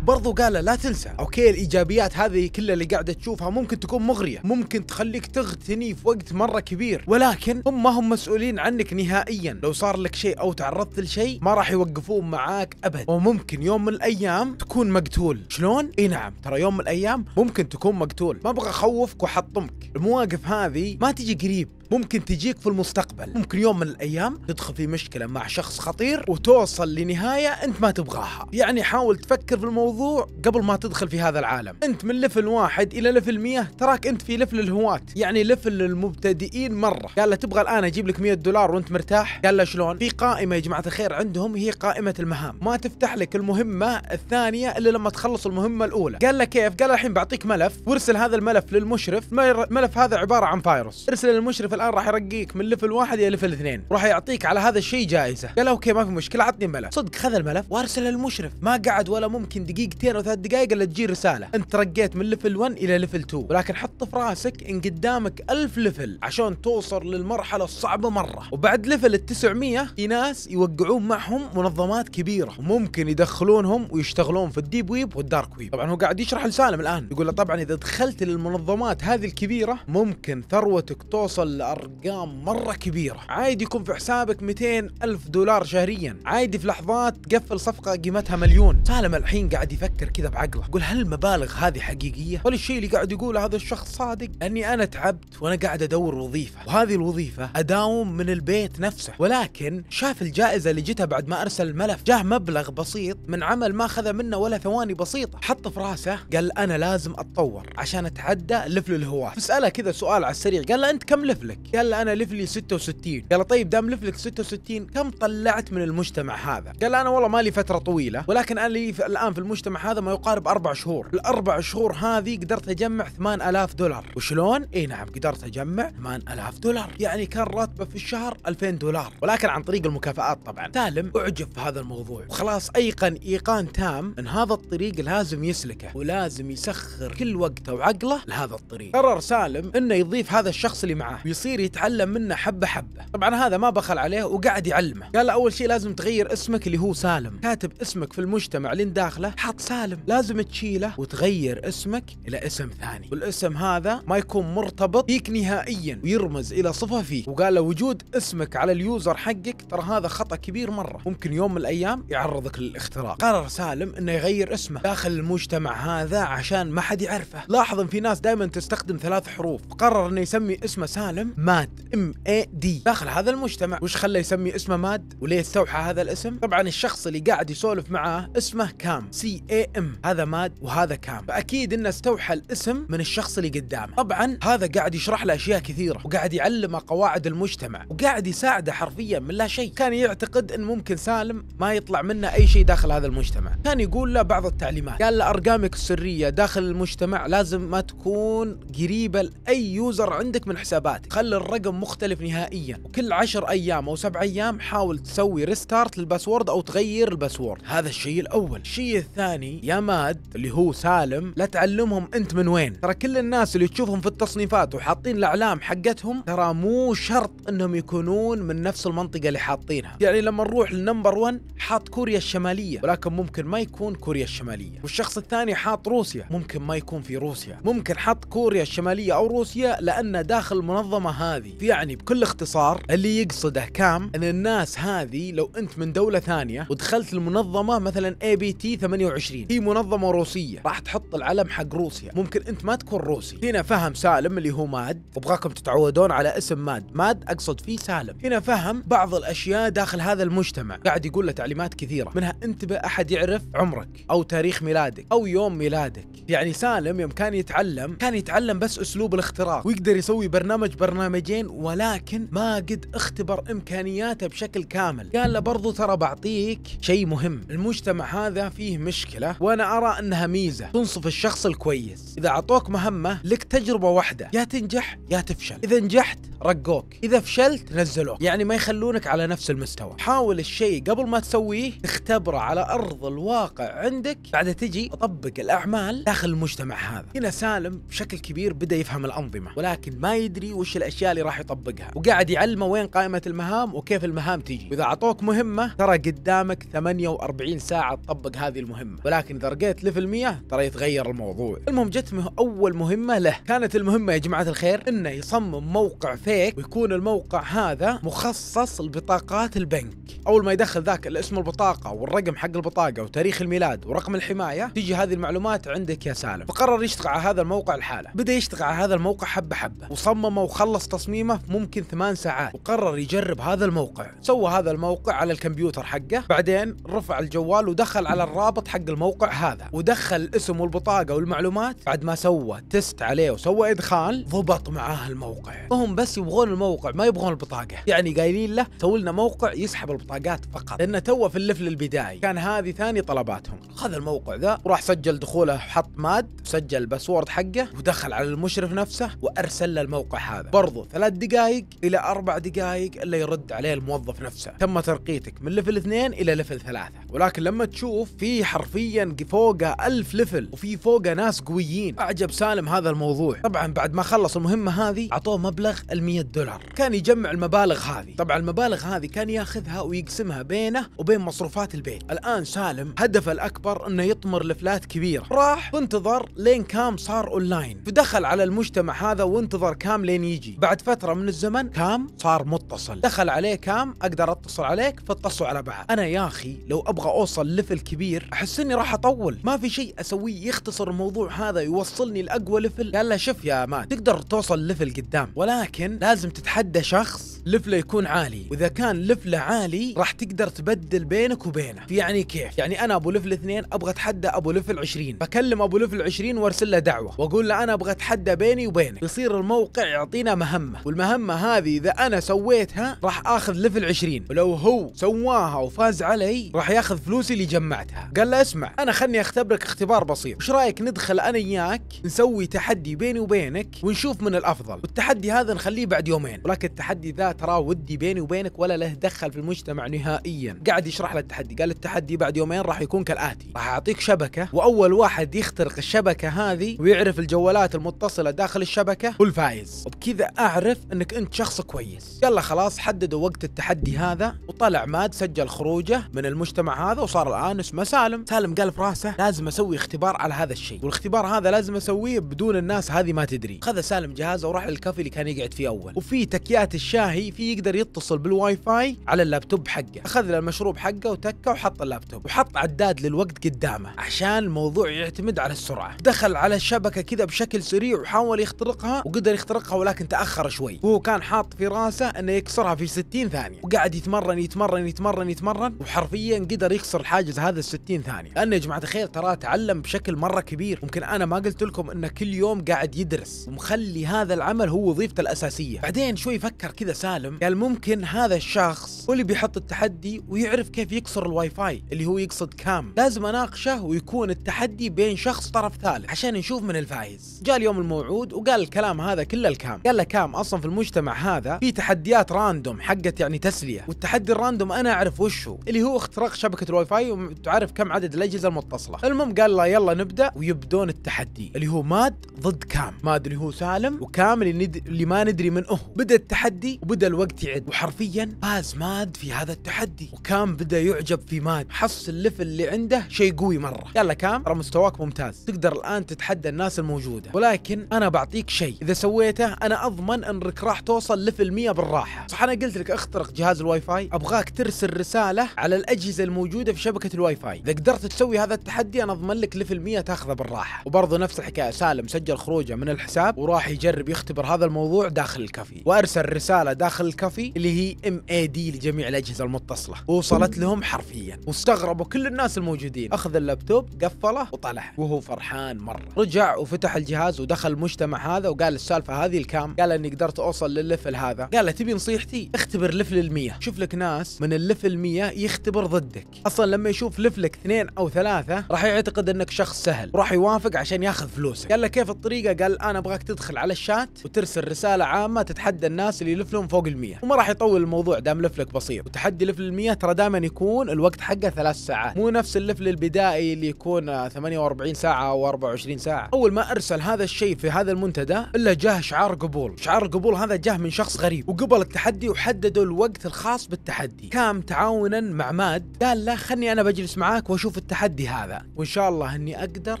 برضو قال لا تنسى اوكي الايجابيات هذه كلها اللي قاعده تشوفها ممكن تكون مغريه ممكن تخليك تغتني في وقت مره كبير ولكن هم ما هم مسؤولين عنك نهائيا لو صار لك شيء او تعرضت لشيء ما راح يوقفون معاك ابد وممكن يوم من الايام تكون مقتول شلون اي نعم ترى يوم من الايام ممكن تكون مقتول ما ابغى اخوفك واحطمك المواقف هذه ما تجي قريب ممكن تجيك في المستقبل ممكن يوم من الأيام تدخل في مشكلة مع شخص خطير وتوصل لنهاية أنت ما تبغاها يعني حاول تفكر في الموضوع قبل ما تدخل في هذا العالم أنت من ليفل واحد إلى ليفل 100 تراك أنت في ليفل الهواة يعني ليفل المبتدئين مرة قال له تبغى الآن أجيب لك 100 دولار وأنت مرتاح قال له شلون في قائمة يا جماعة الخير عندهم هي قائمة المهام ما تفتح لك المهمة الثانية إلا لما تخلص المهمة الأولى قال له كيف قال الحين بعطيك ملف وارسل هذا الملف للمشرف الملف هذا عبارة عن فايروس ارسل للمشرف الان راح يرقيك من ليفل واحد الى ليفل اثنين راح يعطيك على هذا الشيء جائزه قال اوكي ما في مشكله عطني الملف صدق خذ الملف وارسله للمشرف ما قعد ولا ممكن دقيقتين او ثلاث دقائق الا تجي رساله انت ترقيت من ليفل 1 الى ليفل 2 ولكن حط في راسك ان قدامك 1000 ليفل عشان توصل للمرحله الصعبه مره وبعد ليفل ال 900 في ناس يوقعون معهم منظمات كبيره ممكن يدخلونهم ويشتغلون في الديب ويب والدارك ويب طبعا هو قاعد يشرح لسالم الان يقول له طبعا اذا دخلت للمنظمات هذه الكبيره ممكن ثروتك توصل ل الارقام مره كبيره عادي يكون في حسابك 200 الف دولار شهريا عادي في لحظات تقفل صفقه قيمتها مليون سالم الحين قاعد يفكر كذا بعقله يقول هل المبالغ هذه حقيقيه ولا الشيء اللي قاعد يقوله هذا الشخص صادق اني انا تعبت وانا قاعد ادور وظيفه وهذه الوظيفه اداوم من البيت نفسه ولكن شاف الجائزه اللي جتها بعد ما ارسل الملف جاه مبلغ بسيط من عمل ما اخذ منه ولا ثواني بسيطه حط في راسه قال انا لازم اتطور عشان اتعدى لفل الهواة فساله كذا سؤال على السريع قال له انت كم لفلك لك قال له انا لفلي 66 قال له طيب دام لفلك 66 كم طلعت من المجتمع هذا قال انا والله مالي فتره طويله ولكن انا لي الان في المجتمع هذا ما يقارب اربع شهور الاربع شهور هذه قدرت اجمع 8000 دولار وشلون اي نعم قدرت اجمع 8000 دولار يعني كان راتبه في الشهر 2000 دولار ولكن عن طريق المكافآت طبعا سالم اعجب بهذا الموضوع وخلاص ايقن ايقان تام ان هذا الطريق لازم يسلكه ولازم يسخر كل وقته وعقله لهذا الطريق قرر سالم انه يضيف هذا الشخص اللي معاه ويصير يصير يتعلم منه حبه حبه طبعا هذا ما بخل عليه وقعد يعلمه قال اول شيء لازم تغير اسمك اللي هو سالم كاتب اسمك في المجتمع اللي داخله حط سالم لازم تشيله وتغير اسمك الى اسم ثاني والاسم هذا ما يكون مرتبط فيك نهائيا ويرمز الى صفه فيك وقال له وجود اسمك على اليوزر حقك ترى هذا خطا كبير مره ممكن يوم من الايام يعرضك للاختراق قرر سالم انه يغير اسمه داخل المجتمع هذا عشان ما حد يعرفه لاحظ ان في ناس دائما تستخدم ثلاث حروف قرر انه يسمي اسمه سالم ماد ام اي دي داخل هذا المجتمع وش خلى يسمي اسمه ماد وليه استوحى هذا الاسم طبعا الشخص اللي قاعد يسولف معاه اسمه كام سي اي ام هذا ماد وهذا كام فاكيد انه استوحى الاسم من الشخص اللي قدامه طبعا هذا قاعد يشرح له اشياء كثيره وقاعد يعلمه قواعد المجتمع وقاعد يساعده حرفيا من لا شيء كان يعتقد ان ممكن سالم ما يطلع منه اي شيء داخل هذا المجتمع كان يقول له بعض التعليمات قال له ارقامك السريه داخل المجتمع لازم ما تكون قريبه لاي يوزر عندك من حساباتك خل الرقم مختلف نهائيا وكل عشر ايام او سبع ايام حاول تسوي ريستارت للباسورد او تغير الباسورد هذا الشيء الاول الشيء الثاني يا ماد اللي هو سالم لا تعلمهم انت من وين ترى كل الناس اللي تشوفهم في التصنيفات وحاطين الاعلام حقتهم ترى مو شرط انهم يكونون من نفس المنطقه اللي حاطينها يعني لما نروح للنمبر 1 حاط كوريا الشماليه ولكن ممكن ما يكون كوريا الشماليه والشخص الثاني حاط روسيا ممكن ما يكون في روسيا ممكن حط كوريا الشماليه او روسيا لان داخل منظمه هذه يعني بكل اختصار اللي يقصده كام ان الناس هذه لو انت من دولة ثانية ودخلت المنظمة مثلا اي بي تي 28 هي منظمة روسية راح تحط العلم حق روسيا ممكن انت ما تكون روسي هنا فهم سالم اللي هو ماد ابغاكم تتعودون على اسم ماد ماد اقصد فيه سالم هنا فهم بعض الاشياء داخل هذا المجتمع قاعد يقول له تعليمات كثيرة منها انتبه احد يعرف عمرك او تاريخ ميلادك او يوم ميلادك يعني سالم يوم كان يتعلم كان يتعلم بس اسلوب الاختراق ويقدر يسوي برنامج برنامج برنامجين ولكن ما قد اختبر امكانياته بشكل كامل قال له برضو ترى بعطيك شيء مهم المجتمع هذا فيه مشكله وانا ارى انها ميزه تنصف الشخص الكويس اذا اعطوك مهمه لك تجربه واحده يا تنجح يا تفشل اذا نجحت رقوك اذا فشلت نزلوك يعني ما يخلونك على نفس المستوى حاول الشيء قبل ما تسويه تختبره على ارض الواقع عندك بعد تجي تطبق الاعمال داخل المجتمع هذا هنا سالم بشكل كبير بدا يفهم الانظمه ولكن ما يدري وش الاشياء اللي راح يطبقها وقاعد يعلمه وين قائمه المهام وكيف المهام تيجي واذا اعطوك مهمه ترى قدامك 48 ساعه تطبق هذه المهمه ولكن اذا رقيت ليفل 100 ترى يتغير الموضوع المهم جت اول مهمه له كانت المهمه يا جماعه الخير انه يصمم موقع فيك ويكون الموقع هذا مخصص لبطاقات البنك اول ما يدخل ذاك اسم البطاقه والرقم حق البطاقه وتاريخ الميلاد ورقم الحمايه تجي هذه المعلومات عندك يا سالم فقرر يشتغل على هذا الموقع لحاله بدا يشتغل على هذا الموقع حبه حبه وصممه وخلص خلص تصميمه ممكن ثمان ساعات وقرر يجرب هذا الموقع سوى هذا الموقع على الكمبيوتر حقه بعدين رفع الجوال ودخل على الرابط حق الموقع هذا ودخل الاسم والبطاقه والمعلومات بعد ما سوى تست عليه وسوى ادخال ضبط معاه الموقع وهم بس يبغون الموقع ما يبغون البطاقه يعني قايلين له سوي لنا موقع يسحب البطاقات فقط لانه تو في اللفل البدائي كان هذه ثاني طلباتهم خذ الموقع ذا وراح سجل دخوله حط ماد سجل الباسورد حقه ودخل على المشرف نفسه وارسل له الموقع هذا برضو ثلاث دقائق إلى أربع دقائق إلا يرد عليه الموظف نفسه تم ترقيتك من لفل اثنين إلى لفل ثلاثة ولكن لما تشوف في حرفيا فوقه ألف لفل وفي فوقه ناس قويين أعجب سالم هذا الموضوع طبعا بعد ما خلص المهمة هذه أعطوه مبلغ المية دولار كان يجمع المبالغ هذه طبعا المبالغ هذه كان ياخذها ويقسمها بينه وبين مصروفات البيت الآن سالم هدفه الأكبر أنه يطمر لفلات كبيرة راح وانتظر لين كام صار أونلاين فدخل على المجتمع هذا وانتظر كام لين يجي بعد فتره من الزمن كام صار متصل دخل عليه كام اقدر اتصل عليك فاتصلوا على بعض انا يا اخي لو ابغى اوصل ليفل كبير احس اني راح اطول ما في شيء اسويه يختصر الموضوع هذا يوصلني لاقوى ليفل قال له شوف يا مان تقدر توصل ليفل قدام ولكن لازم تتحدى شخص لفله يكون عالي واذا كان لفله عالي راح تقدر تبدل بينك وبينه يعني كيف يعني انا ابو لفل اثنين ابغى اتحدى ابو لفل 20 بكلم ابو لفل 20 وارسل له دعوه واقول له انا ابغى اتحدى بيني وبينك يصير الموقع يعطينا مهمه والمهمه هذه اذا انا سويتها راح اخذ لفل 20 ولو هو سواها وفاز علي راح ياخذ فلوسي اللي جمعتها قال له اسمع انا خلني اختبرك اختبار بسيط وش رايك ندخل انا اياك نسوي تحدي بيني وبينك ونشوف من الافضل والتحدي هذا نخليه بعد يومين ولكن التحدي ذات تراه ودي بيني وبينك ولا له دخل في المجتمع نهائيا قاعد يشرح له التحدي قال التحدي بعد يومين راح يكون كالاتي راح اعطيك شبكه واول واحد يخترق الشبكه هذه ويعرف الجوالات المتصله داخل الشبكه هو الفايز وبكذا اعرف انك انت شخص كويس يلا خلاص حددوا وقت التحدي هذا وطلع ماد سجل خروجه من المجتمع هذا وصار الان اسمه سالم سالم قال في راسه لازم اسوي اختبار على هذا الشيء والاختبار هذا لازم اسويه بدون الناس هذه ما تدري خذ سالم جهازه وراح للكافي اللي كان يقعد فيه اول وفي تكيات الشاهي في يقدر يتصل بالواي فاي على اللابتوب حقه اخذ له المشروب حقه وتكه وحط اللابتوب وحط عداد للوقت قدامه عشان الموضوع يعتمد على السرعه دخل على الشبكه كذا بشكل سريع وحاول يخترقها وقدر يخترقها ولكن تاخر شوي هو كان حاط في راسه انه يكسرها في 60 ثانيه وقعد يتمرن يتمرن يتمرن يتمرن وحرفيا قدر يكسر الحاجز هذا ال 60 ثانيه لانه يا جماعه الخير ترى تعلم بشكل مره كبير ممكن انا ما قلت لكم انه كل يوم قاعد يدرس ومخلي هذا العمل هو وظيفته الاساسيه بعدين شوي فكر كذا العالم قال ممكن هذا الشخص هو اللي بيحط التحدي ويعرف كيف يكسر الواي فاي اللي هو يقصد كام لازم اناقشه ويكون التحدي بين شخص طرف ثالث عشان نشوف من الفايز جاء اليوم الموعود وقال الكلام هذا كله الكام قال له كام اصلا في المجتمع هذا في تحديات راندوم حقت يعني تسليه والتحدي الراندوم انا اعرف وش هو اللي هو اختراق شبكه الواي فاي وتعرف كم عدد الاجهزه المتصله المهم قال له يلا نبدا ويبدون التحدي اللي هو ماد ضد كام ماد اللي هو سالم وكام اللي, ند... اللي ما ندري من هو بدا التحدي وبدا وبدا الوقت يعد وحرفيا فاز ماد في هذا التحدي وكام بدا يعجب في ماد حس الليفل اللي عنده شيء قوي مره يلا كام ترى مستواك ممتاز تقدر الان تتحدى الناس الموجوده ولكن انا بعطيك شيء اذا سويته انا اضمن انك راح توصل ليفل 100 بالراحه صح انا قلت لك اخترق جهاز الواي فاي ابغاك ترسل رساله على الاجهزه الموجوده في شبكه الواي فاي اذا قدرت تسوي هذا التحدي انا اضمن لك ليفل 100 تاخذه بالراحه وبرضه نفس الحكايه سالم سجل خروجه من الحساب وراح يجرب يختبر هذا الموضوع داخل الكافي وارسل رساله داخل داخل الكافي اللي هي ام اي دي لجميع الاجهزه المتصله وصلت لهم حرفيا واستغربوا كل الناس الموجودين اخذ اللابتوب قفله وطلع وهو فرحان مره رجع وفتح الجهاز ودخل المجتمع هذا وقال السالفه هذه الكام قال اني قدرت اوصل للفل هذا قال له تبي نصيحتي اختبر لفل المية شوف لك ناس من اللفل 100 يختبر ضدك اصلا لما يشوف لفلك اثنين او ثلاثه راح يعتقد انك شخص سهل وراح يوافق عشان ياخذ فلوسك قال له كيف الطريقه قال انا ابغاك تدخل على الشات وترسل رساله عامه تتحدى الناس اللي يلفلون فوق فوق ال 100 وما راح يطول الموضوع دام لفلك بسيط وتحدي لفل ال 100 ترى دائما يكون الوقت حقه ثلاث ساعات مو نفس اللفل البدائي اللي يكون 48 ساعة او 24 ساعة اول ما ارسل هذا الشيء في هذا المنتدى الا جاه شعار قبول شعار القبول هذا جاه من شخص غريب وقبل التحدي وحددوا الوقت الخاص بالتحدي كام تعاونا مع ماد قال لا خلني انا بجلس معاك واشوف التحدي هذا وان شاء الله اني اقدر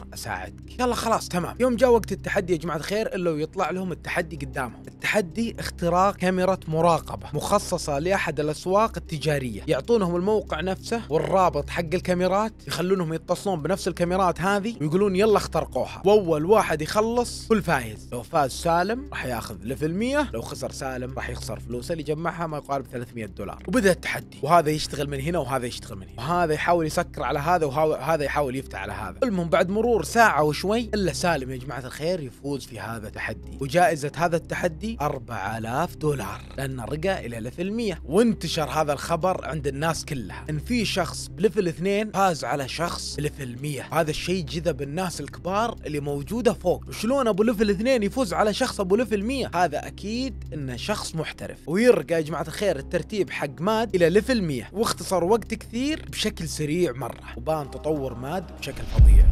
اساعدك يلا خلاص تمام يوم جاء وقت التحدي يا جماعه الخير الا ويطلع لهم التحدي قدامهم التحدي اختراق كاميرا مراقبة مخصصة لأحد الأسواق التجارية يعطونهم الموقع نفسه والرابط حق الكاميرات يخلونهم يتصلون بنفس الكاميرات هذه ويقولون يلا اخترقوها وأول واحد يخلص كل فايز لو فاز سالم راح ياخذ لفل 100 لو خسر سالم راح يخسر فلوسه اللي جمعها ما يقارب 300 دولار وبدأ التحدي وهذا يشتغل من هنا وهذا يشتغل من هنا وهذا يحاول يسكر على هذا وهذا يحاول يفتح على هذا المهم بعد مرور ساعة وشوي إلا سالم يا جماعة الخير يفوز في هذا التحدي وجائزة هذا التحدي 4000 دولار لأن رقى إلى ليفل 100 وانتشر هذا الخبر عند الناس كلها إن في شخص بليفل 2 فاز على شخص بليفل 100 هذا الشيء جذب الناس الكبار اللي موجودة فوق وشلون أبو ليفل 2 يفوز على شخص أبو ليفل 100 هذا أكيد إنه شخص محترف ويرقى يا جماعة الخير الترتيب حق ماد إلى ليفل 100 واختصر وقت كثير بشكل سريع مرة وبان تطور ماد بشكل فظيع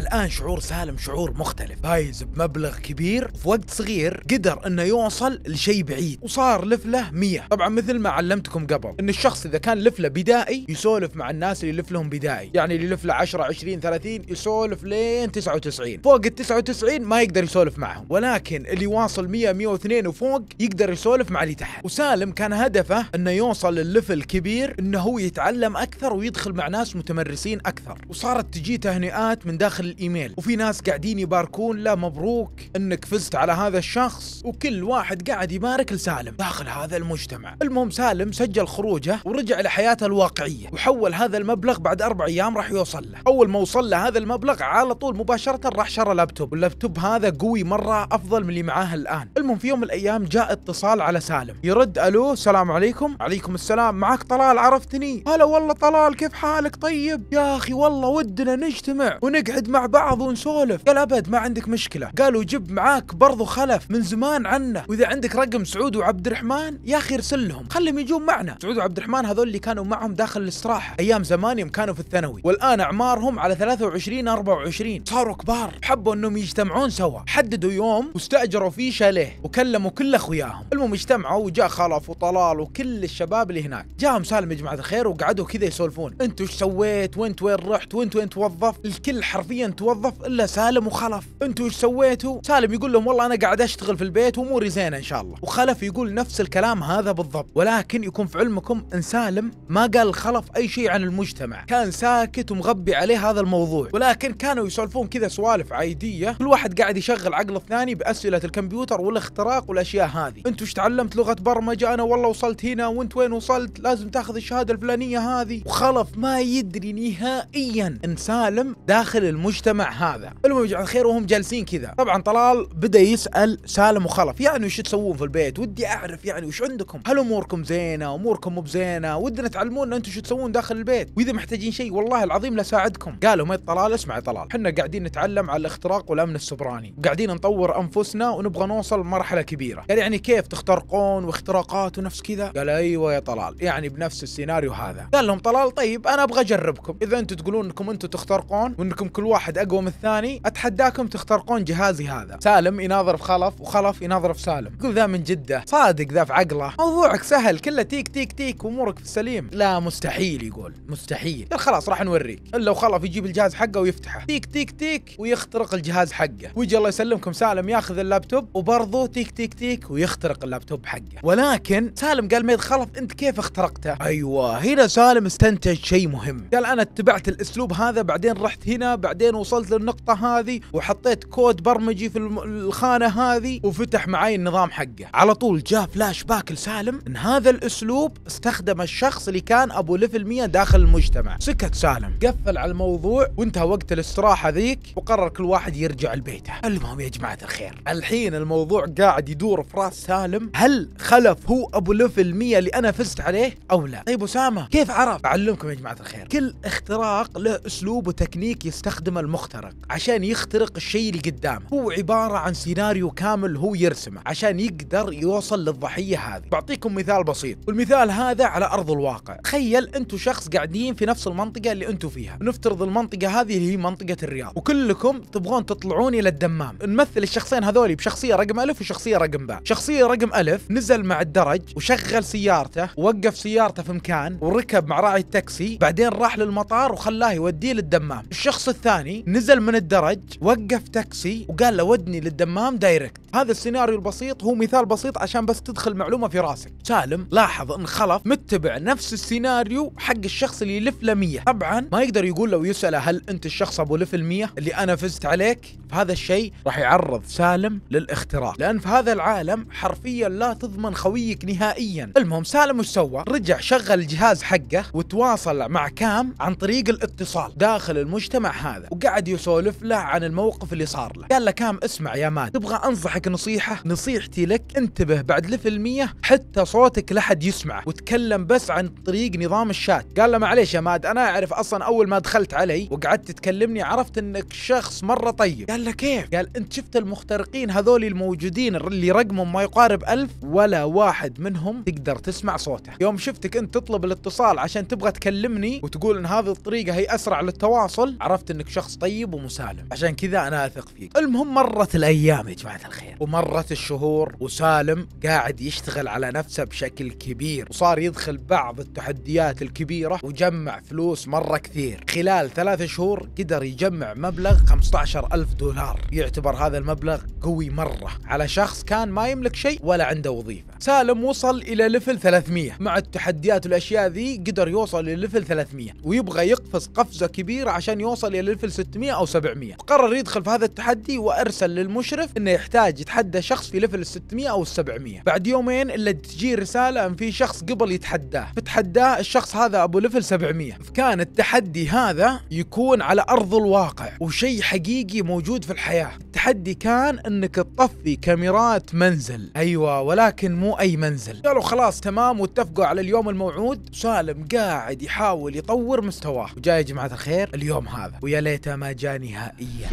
الآن شعور سالم شعور مختلف فايز بمبلغ كبير في وقت صغير قدر أنه يوصل لشيء بعيد وصار لفله مية طبعا مثل ما علمتكم قبل أن الشخص إذا كان لفله بدائي يسولف مع الناس اللي يلف لهم بدائي يعني اللي لفله 10 20 30 يسولف لين 99 فوق ال 99 ما يقدر يسولف معهم ولكن اللي واصل 100 102 وفوق يقدر يسولف مع اللي تحت وسالم كان هدفه انه يوصل للفل كبير انه هو يتعلم اكثر ويدخل مع ناس متمرسين اكثر وصارت تجي تهنئات من داخل الايميل وفي ناس قاعدين يباركون له مبروك انك فزت على هذا الشخص وكل واحد قاعد يبارك لسالم داخل هذا المجتمع المهم سالم سجل خروجه ورجع لحياته الواقعيه وحول هذا المبلغ بعد اربع ايام راح يوصل له اول ما وصل له هذا المبلغ على طول مباشره راح شرى لابتوب واللابتوب هذا قوي مره افضل من اللي معاه الان المهم في يوم من الايام جاء اتصال على سالم يرد الو السلام عليكم عليكم السلام معك طلال عرفتني هلا والله طلال كيف حالك طيب يا اخي والله ودنا نجتمع ونقعد مع مع بعض ونسولف قال ابد ما عندك مشكله قالوا جيب معاك برضو خلف من زمان عنه واذا عندك رقم سعود وعبد الرحمن يا اخي ارسلهم خلهم يجون معنا سعود وعبد الرحمن هذول اللي كانوا معهم داخل الاستراحه ايام زمان يوم كانوا في الثانوي والان اعمارهم على 23 24 صاروا كبار حبوا انهم يجتمعون سوا حددوا يوم واستاجروا فيه شاليه وكلموا كل اخوياهم المهم اجتمعوا وجاء خلف وطلال وكل الشباب اللي هناك جاهم سالم يا جماعه الخير وقعدوا كذا يسولفون انت ايش سويت وانت وين رحت وانت وين توظفت الكل حرفيا فعليا توظف الا سالم وخلف انتوا ايش سويتوا سالم يقول لهم والله انا قاعد اشتغل في البيت واموري زينه ان شاء الله وخلف يقول نفس الكلام هذا بالضبط ولكن يكون في علمكم ان سالم ما قال خلف اي شيء عن المجتمع كان ساكت ومغبي عليه هذا الموضوع ولكن كانوا يسولفون كذا سوالف عاديه كل واحد قاعد يشغل عقل الثاني باسئله الكمبيوتر والاختراق والاشياء هذه انتوا ايش تعلمت لغه برمجه انا والله وصلت هنا وانت وين وصلت لازم تاخذ الشهاده الفلانيه هذه وخلف ما يدري نهائيا ان سالم داخل المجتمع المجتمع هذا المهم يا جماعه الخير وهم جالسين كذا طبعا طلال بدا يسال سالم وخلف يعني وش تسوون في البيت ودي اعرف يعني وش عندكم هل اموركم زينه اموركم مو بزينه ودنا تعلمونا انتم شو تسوون داخل البيت واذا محتاجين شيء والله العظيم لساعدكم قالوا ميت طلال اسمع يا طلال احنا قاعدين نتعلم على الاختراق والامن السبراني وقاعدين نطور انفسنا ونبغى نوصل مرحله كبيره قال يعني كيف تخترقون واختراقات ونفس كذا قال ايوه يا طلال يعني بنفس السيناريو هذا قال لهم طلال طيب انا ابغى اجربكم اذا انتم تقولون انكم انتم تخترقون وانكم كل واحد واحد اقوى من الثاني اتحداكم تخترقون جهازي هذا سالم يناظر في خلف وخلف يناظر في سالم يقول ذا من جده صادق ذا في عقله موضوعك سهل كله تيك تيك تيك وامورك في السليم لا مستحيل يقول مستحيل قال خلاص راح نوريك الا وخلف يجيب الجهاز حقه ويفتحه تيك تيك تيك ويخترق الجهاز حقه ويجي الله يسلمكم سالم ياخذ اللابتوب وبرضه تيك تيك تيك ويخترق اللابتوب حقه ولكن سالم قال ميد خلف انت كيف اخترقته ايوه هنا سالم استنتج شيء مهم قال انا اتبعت الاسلوب هذا بعدين رحت هنا بعدين وصلت للنقطه هذه وحطيت كود برمجي في الخانه هذه وفتح معي النظام حقه على طول جاء فلاش باك لسالم ان هذا الاسلوب استخدمه الشخص اللي كان ابو ليفل 100 داخل المجتمع سكت سالم قفل على الموضوع وانتهى وقت الاستراحه ذيك وقرر كل واحد يرجع لبيته المهم يا جماعه الخير الحين الموضوع قاعد يدور في راس سالم هل خلف هو ابو ليفل 100 اللي انا فزت عليه او لا طيب اسامه كيف عرف اعلمكم يا جماعه الخير كل اختراق له اسلوب وتكنيك يستخدم العالم المخترق عشان يخترق الشيء اللي قدامه هو عبارة عن سيناريو كامل هو يرسمه عشان يقدر يوصل للضحية هذه بعطيكم مثال بسيط والمثال هذا على أرض الواقع تخيل أنتم شخص قاعدين في نفس المنطقة اللي أنتم فيها نفترض المنطقة هذه اللي هي منطقة الرياض وكلكم تبغون تطلعون إلى الدمام نمثل الشخصين هذول بشخصية رقم ألف وشخصية رقم باء شخصية رقم ألف نزل مع الدرج وشغل سيارته ووقف سيارته في مكان وركب مع راعي التاكسي بعدين راح للمطار وخلاه يوديه للدمام الشخص الثاني الثاني نزل من الدرج وقف تاكسي وقال له ودني للدمام دايركت هذا السيناريو البسيط هو مثال بسيط عشان بس تدخل معلومة في راسك سالم لاحظ ان خلف متبع نفس السيناريو حق الشخص اللي يلف له 100 طبعا ما يقدر يقول لو يسأله هل انت الشخص ابو لف المية اللي انا فزت عليك فهذا الشيء راح يعرض سالم للاختراق لان في هذا العالم حرفيا لا تضمن خويك نهائيا المهم سالم وش سوى رجع شغل الجهاز حقه وتواصل مع كام عن طريق الاتصال داخل المجتمع هذا وقعد يسولف له عن الموقف اللي صار له قال له كام اسمع يا مان تبغى انصحك نصيحه نصيحتي لك انتبه بعد المية حتى صوتك لا يسمع يسمعه وتكلم بس عن طريق نظام الشات قال له معليش يا ماد انا اعرف اصلا اول ما دخلت علي وقعدت تكلمني عرفت انك شخص مره طيب قال له كيف قال انت شفت المخترقين هذول الموجودين اللي رقمهم ما يقارب ألف ولا واحد منهم تقدر تسمع صوته يوم شفتك انت تطلب الاتصال عشان تبغى تكلمني وتقول ان هذه الطريقه هي اسرع للتواصل عرفت انك شخص شخص طيب ومسالم عشان كذا انا اثق فيك المهم مرت الايام يا جماعه الخير ومرت الشهور وسالم قاعد يشتغل على نفسه بشكل كبير وصار يدخل بعض التحديات الكبيره وجمع فلوس مره كثير خلال ثلاث شهور قدر يجمع مبلغ 15 ألف دولار يعتبر هذا المبلغ قوي مرة على شخص كان ما يملك شيء ولا عنده وظيفة سالم وصل إلى ليفل 300 مع التحديات والأشياء ذي قدر يوصل إلى ليفل 300 ويبغى يقفز قفزة كبيرة عشان يوصل إلى ليفل 600 او 700 قرر يدخل في هذا التحدي وارسل للمشرف انه يحتاج يتحدى شخص في ليفل 600 او 700 بعد يومين الا تجي رساله ان في شخص قبل يتحداه فتحداه الشخص هذا ابو ليفل 700 فكان التحدي هذا يكون على ارض الواقع وشيء حقيقي موجود في الحياه التحدي كان انك تطفي كاميرات منزل ايوه ولكن مو اي منزل قالوا خلاص تمام واتفقوا على اليوم الموعود سالم قاعد يحاول يطور مستواه وجاي يا جماعه الخير اليوم هذا ويا ليت متماجة نهائيا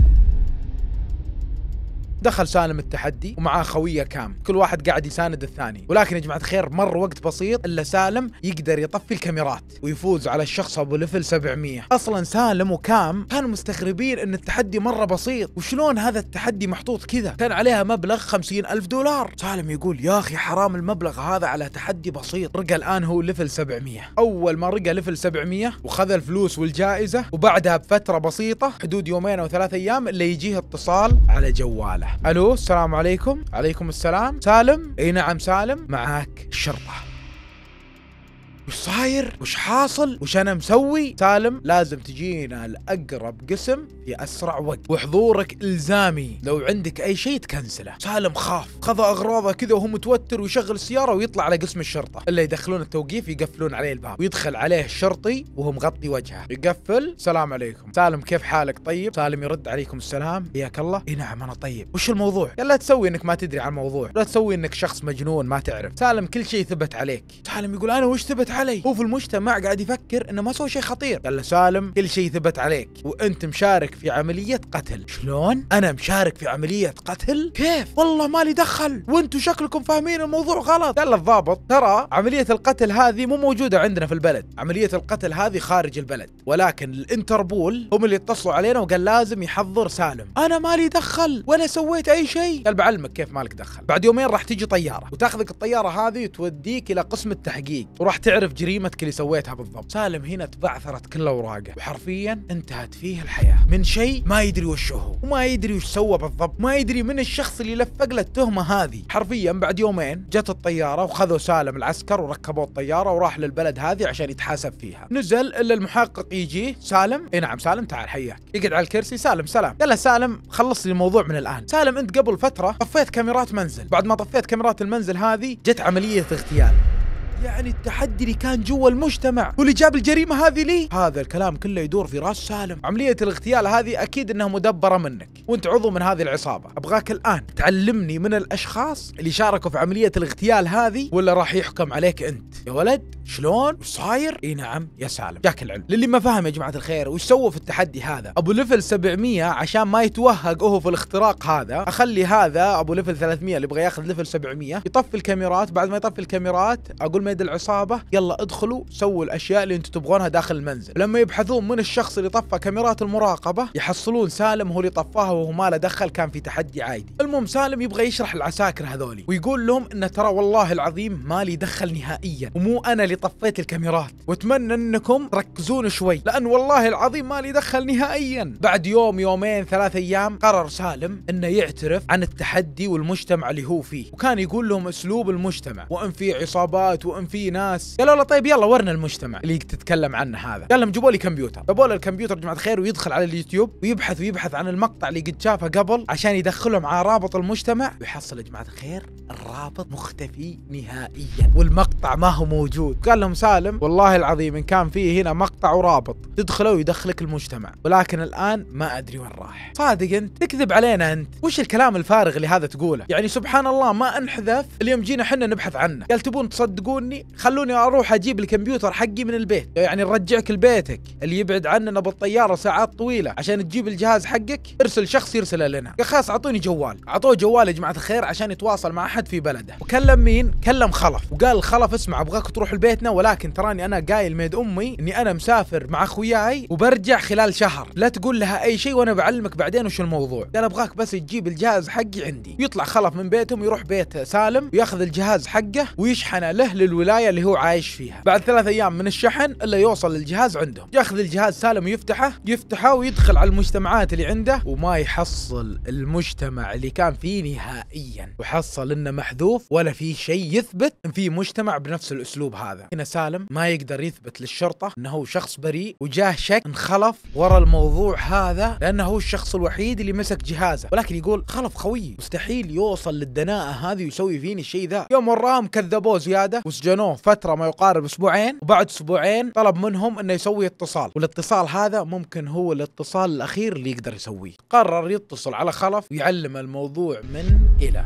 دخل سالم التحدي ومعاه خويه كام كل واحد قاعد يساند الثاني ولكن يا جماعه الخير مر وقت بسيط الا سالم يقدر يطفي الكاميرات ويفوز على الشخص ابو ليفل 700 اصلا سالم وكام كانوا مستغربين ان التحدي مره بسيط وشلون هذا التحدي محطوط كذا كان عليها مبلغ 50 ألف دولار سالم يقول يا أخي حرام المبلغ هذا على تحدي بسيط رقى الآن هو ليفل 700 أول ما رقى ليفل 700 وخذ الفلوس والجائزة وبعدها بفترة بسيطة حدود يومين أو ثلاث أيام اللي يجيه اتصال على جواله الو السلام عليكم عليكم السلام سالم اي نعم سالم معك الشرطه وش صاير؟ وش حاصل؟ وش انا مسوي؟ سالم لازم تجينا لاقرب قسم في اسرع وقت، وحضورك الزامي، لو عندك اي شيء تكنسله. سالم خاف، خذ اغراضه كذا وهو متوتر ويشغل السياره ويطلع على قسم الشرطه، الا يدخلون التوقيف يقفلون عليه الباب، ويدخل عليه الشرطي وهو مغطي وجهه، يقفل، السلام عليكم، سالم كيف حالك طيب؟ سالم يرد عليكم السلام، حياك الله، اي نعم انا طيب، وش الموضوع؟ قال لا تسوي انك ما تدري عن الموضوع، لا تسوي انك شخص مجنون ما تعرف، سالم كل شيء ثبت عليك، سالم يقول انا وش ثبت علي هو في المجتمع قاعد يفكر انه ما سوى شيء خطير قال له سالم كل شيء ثبت عليك وانت مشارك في عمليه قتل شلون انا مشارك في عمليه قتل كيف والله مالي دخل وانتم شكلكم فاهمين الموضوع غلط قال الضابط ترى عمليه القتل هذه مو موجوده عندنا في البلد عمليه القتل هذه خارج البلد ولكن الانتربول هم اللي اتصلوا علينا وقال لازم يحضر سالم انا مالي دخل ولا سويت اي شيء قال بعلمك كيف مالك دخل بعد يومين راح تجي طياره وتاخذك الطياره هذه وتوديك الى قسم التحقيق وراح تعرف تعرف جريمتك اللي سويتها بالضبط سالم هنا تبعثرت كل اوراقه وحرفيا انتهت فيه الحياه من شيء ما يدري وش هو وما يدري وش سوى بالضبط ما يدري من الشخص اللي لفق له التهمه هذه حرفيا بعد يومين جت الطياره وخذوا سالم العسكر وركبوه الطياره وراح للبلد هذه عشان يتحاسب فيها نزل الا المحقق يجيه سالم اي نعم سالم تعال حياك يقعد على الكرسي سالم سلام قال له سالم خلص لي الموضوع من الان سالم انت قبل فتره طفيت كاميرات منزل بعد ما طفيت كاميرات المنزل هذه جت عمليه اغتيال يعني التحدي اللي كان جوا المجتمع واللي جاب الجريمه هذه لي هذا الكلام كله يدور في راس سالم عمليه الاغتيال هذه اكيد انها مدبره منك وانت عضو من هذه العصابه ابغاك الان تعلمني من الاشخاص اللي شاركوا في عمليه الاغتيال هذه ولا راح يحكم عليك انت يا ولد شلون صاير اي نعم يا سالم جاك العلم للي ما فهم يا جماعه الخير وش سووا في التحدي هذا ابو ليفل 700 عشان ما يتوهق هو في الاختراق هذا اخلي هذا ابو ليفل 300 اللي يبغى ياخذ ليفل 700 يطفي الكاميرات بعد ما يطفي الكاميرات اقول ميد العصابه يلا ادخلوا سووا الاشياء اللي انتم تبغونها داخل المنزل لما يبحثون من الشخص اللي طفى كاميرات المراقبه يحصلون سالم هو اللي طفاها وهو ما له دخل كان في تحدي عادي المهم سالم يبغى يشرح العساكر هذولي ويقول لهم انه ترى والله العظيم ما لي دخل نهائيا ومو انا اللي طفيت الكاميرات واتمنى انكم تركزون شوي لان والله العظيم ما لي دخل نهائيا بعد يوم يومين ثلاث ايام قرر سالم انه يعترف عن التحدي والمجتمع اللي هو فيه وكان يقول لهم اسلوب المجتمع وان في عصابات ان في ناس قالوا له طيب يلا ورنا المجتمع اللي تتكلم عنه هذا قال لهم جيبوا لي كمبيوتر جابوا له الكمبيوتر جماعه الخير ويدخل على اليوتيوب ويبحث ويبحث عن المقطع اللي قد شافه قبل عشان يدخلهم على رابط المجتمع ويحصل يا جماعه الخير الرابط مختفي نهائيا والمقطع ما هو موجود قال لهم سالم والله العظيم ان كان فيه هنا مقطع ورابط تدخله ويدخلك المجتمع ولكن الان ما ادري وين راح صادق انت تكذب علينا انت وش الكلام الفارغ اللي هذا تقوله يعني سبحان الله ما انحذف اليوم جينا حنا نبحث عنه قال تبون تصدقون يعطوني خلوني اروح اجيب الكمبيوتر حقي من البيت يعني نرجعك لبيتك اللي يبعد عننا بالطياره ساعات طويله عشان تجيب الجهاز حقك ارسل شخص يرسله لنا يا خلاص اعطوني جوال اعطوه جوال يا جماعه الخير عشان يتواصل مع احد في بلده وكلم مين كلم خلف وقال خلف اسمع ابغاك تروح لبيتنا ولكن تراني انا قايل ميد امي اني انا مسافر مع اخوياي وبرجع خلال شهر لا تقول لها اي شيء وانا بعلمك بعدين وش الموضوع قال ابغاك بس تجيب الجهاز حقي عندي يطلع خلف من بيتهم يروح بيت سالم وياخذ الجهاز حقه ويشحنه له للو الولايه اللي هو عايش فيها بعد ثلاث ايام من الشحن الا يوصل الجهاز عندهم ياخذ الجهاز سالم ويفتحه يفتحه ويدخل على المجتمعات اللي عنده وما يحصل المجتمع اللي كان فيه نهائيا وحصل انه محذوف ولا في شيء يثبت ان في مجتمع بنفس الاسلوب هذا هنا سالم ما يقدر يثبت للشرطه انه هو شخص بريء وجاه شك انخلف ورا الموضوع هذا لانه هو الشخص الوحيد اللي مسك جهازه ولكن يقول خلف خويي مستحيل يوصل للدناءه هذه ويسوي فيني الشيء ذا يوم وراهم كذبوه زياده سجنوه فتره ما يقارب اسبوعين وبعد اسبوعين طلب منهم انه يسوي اتصال والاتصال هذا ممكن هو الاتصال الاخير اللي يقدر يسويه قرر يتصل على خلف ويعلم الموضوع من الى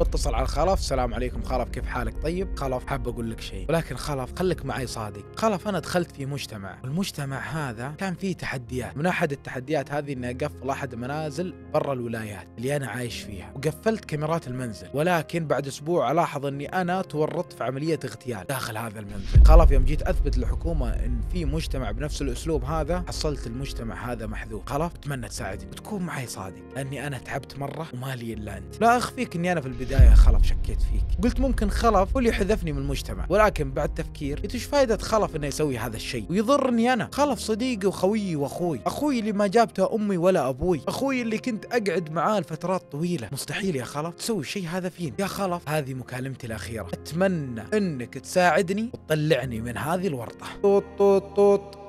اتصل على خلف السلام عليكم خلف كيف حالك طيب خلف حاب اقول لك شيء ولكن خلف خلك معي صادق خلف انا دخلت في مجتمع والمجتمع هذا كان فيه تحديات من احد التحديات هذه اني اقفل احد منازل برا الولايات اللي انا عايش فيها وقفلت كاميرات المنزل ولكن بعد اسبوع الاحظ اني انا تورطت في عمليه اغتيال داخل هذا المنزل خلف يوم جيت اثبت للحكومه ان في مجتمع بنفس الاسلوب هذا حصلت المجتمع هذا محذوف خلف اتمنى تساعدني وتكون معي صادق لاني انا تعبت مره ومالي الا انت لا اخفيك اني انا في البداية البدايه خلف شكيت فيك قلت ممكن خلف هو اللي حذفني من المجتمع ولكن بعد تفكير قلت ايش فائده خلف انه يسوي هذا الشيء ويضرني انا خلف صديقي وخويي واخوي اخوي اللي ما جابته امي ولا ابوي اخوي اللي كنت اقعد معاه لفترات طويله مستحيل يا خلف تسوي شيء هذا فيني يا خلف هذه مكالمتي الاخيره اتمنى انك تساعدني وتطلعني من هذه الورطه طوط طوط طوط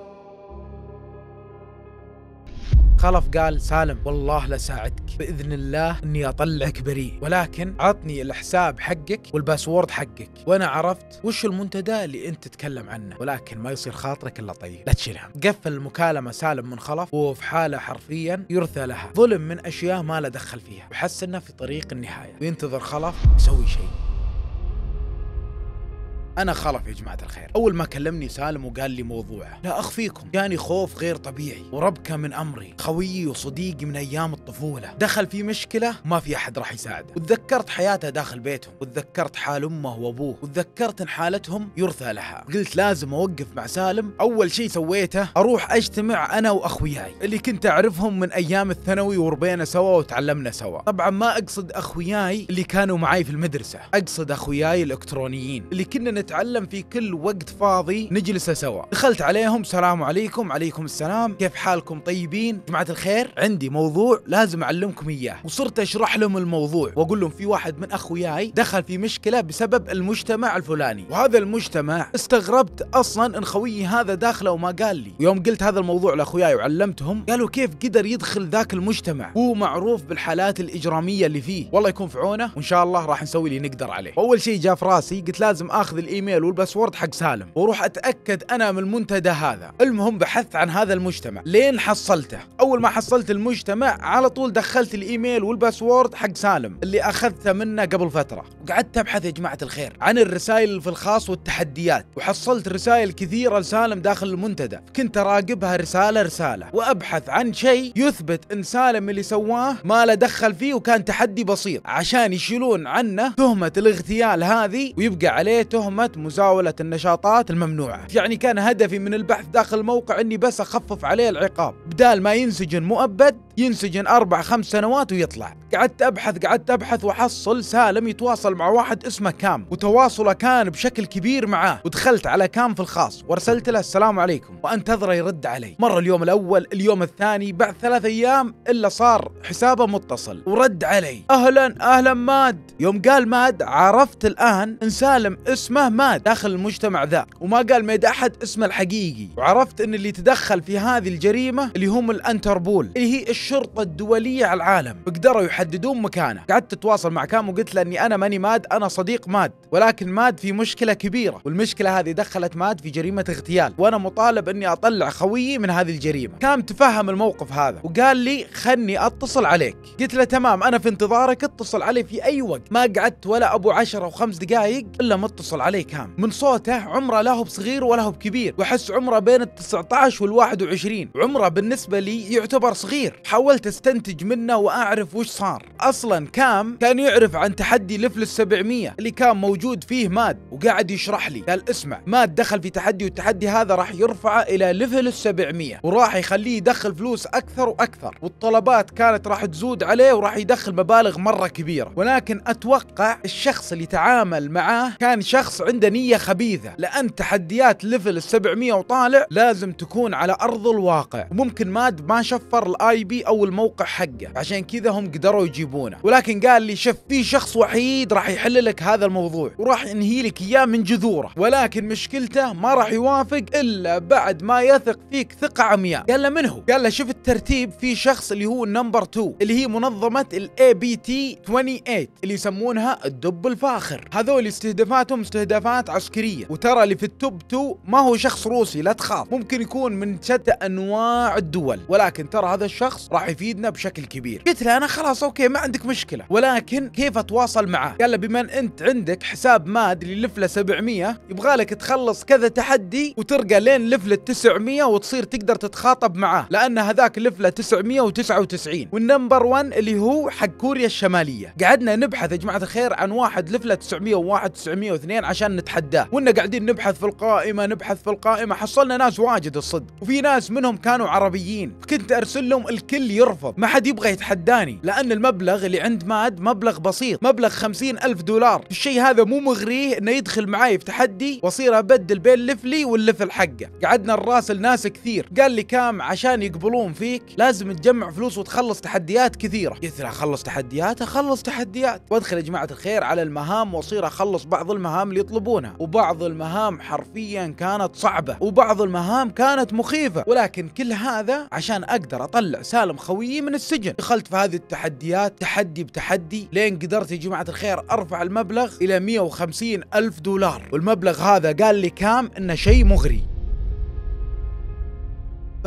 خلف قال سالم والله لساعدك باذن الله اني اطلعك بريء ولكن عطني الحساب حقك والباسورد حقك وانا عرفت وش المنتدى اللي انت تتكلم عنه ولكن ما يصير خاطرك الا طيب لا تشيل هم قفل المكالمه سالم من خلف وهو في حاله حرفيا يرثى لها ظلم من اشياء ما له دخل فيها وحس انه في طريق النهايه وينتظر خلف يسوي شيء انا خلف يا جماعه الخير اول ما كلمني سالم وقال لي موضوعه لا اخفيكم جاني يعني خوف غير طبيعي وربكه من امري خويي وصديقي من ايام الطفوله دخل في مشكله ما في احد راح يساعده وتذكرت حياته داخل بيتهم وتذكرت حال امه وابوه وتذكرت ان حالتهم يرثى لها قلت لازم اوقف مع سالم اول شيء سويته اروح اجتمع انا واخوياي اللي كنت اعرفهم من ايام الثانوي وربينا سوا وتعلمنا سوا طبعا ما اقصد اخوياي اللي كانوا معي في المدرسه اقصد اخوياي الالكترونيين اللي كنا نتعلم في كل وقت فاضي نجلسه سوا دخلت عليهم سلام عليكم عليكم السلام كيف حالكم طيبين جماعة الخير عندي موضوع لازم أعلمكم إياه وصرت أشرح لهم الموضوع وأقول لهم في واحد من أخوياي دخل في مشكلة بسبب المجتمع الفلاني وهذا المجتمع استغربت أصلا أن خويي هذا داخله وما قال لي ويوم قلت هذا الموضوع لأخوياي وعلمتهم قالوا كيف قدر يدخل ذاك المجتمع هو معروف بالحالات الإجرامية اللي فيه والله يكون في عونه وإن شاء الله راح نسوي اللي نقدر عليه وأول شيء جاء في راسي قلت لازم آخذ الإي الايميل والباسورد حق سالم واروح اتاكد انا من المنتدى هذا المهم بحثت عن هذا المجتمع لين حصلته اول ما حصلت المجتمع على طول دخلت الايميل والباسورد حق سالم اللي اخذته منه قبل فتره وقعدت ابحث يا جماعه الخير عن الرسائل في الخاص والتحديات وحصلت رسائل كثيره لسالم داخل المنتدى كنت اراقبها رساله رساله وابحث عن شيء يثبت ان سالم اللي سواه ما له دخل فيه وكان تحدي بسيط عشان يشيلون عنه تهمه الاغتيال هذه ويبقى عليه تهمه مناعة مزاولة النشاطات الممنوعة يعني كان هدفي من البحث داخل الموقع أني بس أخفف عليه العقاب بدال ما ينسجن مؤبد ينسجن أربع خمس سنوات ويطلع قعدت أبحث قعدت أبحث وحصل سالم يتواصل مع واحد اسمه كام وتواصله كان بشكل كبير معاه ودخلت على كام في الخاص وارسلت له السلام عليكم وانتظره يرد علي مر اليوم الأول اليوم الثاني بعد ثلاث أيام إلا صار حسابه متصل ورد علي أهلا أهلا ماد يوم قال ماد عرفت الآن إن سالم اسمه مات داخل المجتمع ذا وما قال ميد أحد اسمه الحقيقي وعرفت أن اللي تدخل في هذه الجريمة اللي هم الأنتربول اللي هي الشرطة الدولية على العالم قدروا يحددون مكانه قعدت أتواصل مع كام وقلت له أني أنا ماني ماد أنا صديق ماد ولكن ماد في مشكلة كبيرة والمشكلة هذه دخلت ماد في جريمة اغتيال وأنا مطالب أني أطلع خويي من هذه الجريمة كام تفهم الموقف هذا وقال لي خلني أتصل عليك قلت له تمام أنا في انتظارك اتصل علي في أي وقت ما قعدت ولا أبو عشرة 5 دقائق إلا متصل علي عليه كام من صوته عمره لا هو بصغير ولا هو بكبير واحس عمره بين ال 19 وال 21 عمره بالنسبه لي يعتبر صغير حاولت استنتج منه واعرف وش صار اصلا كام كان يعرف عن تحدي لفل ال 700 اللي كان موجود فيه ماد وقاعد يشرح لي قال اسمع ماد دخل في تحدي والتحدي هذا راح يرفعه الى لفل ال 700 وراح يخليه يدخل فلوس اكثر واكثر والطلبات كانت راح تزود عليه وراح يدخل مبالغ مره كبيره ولكن اتوقع الشخص اللي تعامل معاه كان شخص عنده نية خبيثة لأن تحديات ليفل 700 وطالع لازم تكون على أرض الواقع وممكن ماد ما شفر الاي بي أو الموقع حقه عشان كذا هم قدروا يجيبونه ولكن قال لي شف في شخص وحيد راح يحل لك هذا الموضوع وراح ينهي لك إياه من جذوره ولكن مشكلته ما راح يوافق إلا بعد ما يثق فيك ثقة عمياء قال له من هو؟ قال له شوف الترتيب في شخص اللي هو نمبر 2 اللي هي منظمة الاي بي تي 28 اللي يسمونها الدب الفاخر هذول استهدافاتهم استهدافات اكتشافات عسكريه وترى اللي في التوب 2 ما هو شخص روسي لا تخاف ممكن يكون من شتى انواع الدول ولكن ترى هذا الشخص راح يفيدنا بشكل كبير قلت له انا خلاص اوكي ما عندك مشكله ولكن كيف اتواصل معاه قال له بما ان انت عندك حساب ماد اللي لفله 700 يبغى لك تخلص كذا تحدي وترقى لين له 900 وتصير تقدر تتخاطب معاه لان هذاك لفله 999 والنمبر 1 اللي هو حق كوريا الشماليه قعدنا نبحث يا جماعه الخير عن واحد لفله 901 902 عشان عشان نتحداه وإن قاعدين نبحث في القائمة نبحث في القائمة حصلنا ناس واجد الصدق وفي ناس منهم كانوا عربيين كنت أرسل لهم الكل يرفض ما حد يبغى يتحداني لأن المبلغ اللي عند ماد مبلغ بسيط مبلغ خمسين ألف دولار الشيء هذا مو مغريه إنه يدخل معاي في تحدي وأصير أبدل بين لفلي واللفل حقه قعدنا نراسل ناس كثير قال لي كام عشان يقبلون فيك لازم تجمع فلوس وتخلص تحديات كثيرة قلت له أخلص تحديات أخلص تحديات وأدخل يا جماعة الخير على المهام وأصير أخلص بعض المهام اللي يطلب يطلبونها وبعض المهام حرفيا كانت صعبة وبعض المهام كانت مخيفة ولكن كل هذا عشان أقدر أطلع سالم خويي من السجن دخلت في هذه التحديات تحدي بتحدي لين قدرت يا جماعة الخير أرفع المبلغ إلى 150 ألف دولار والمبلغ هذا قال لي كام إنه شيء مغري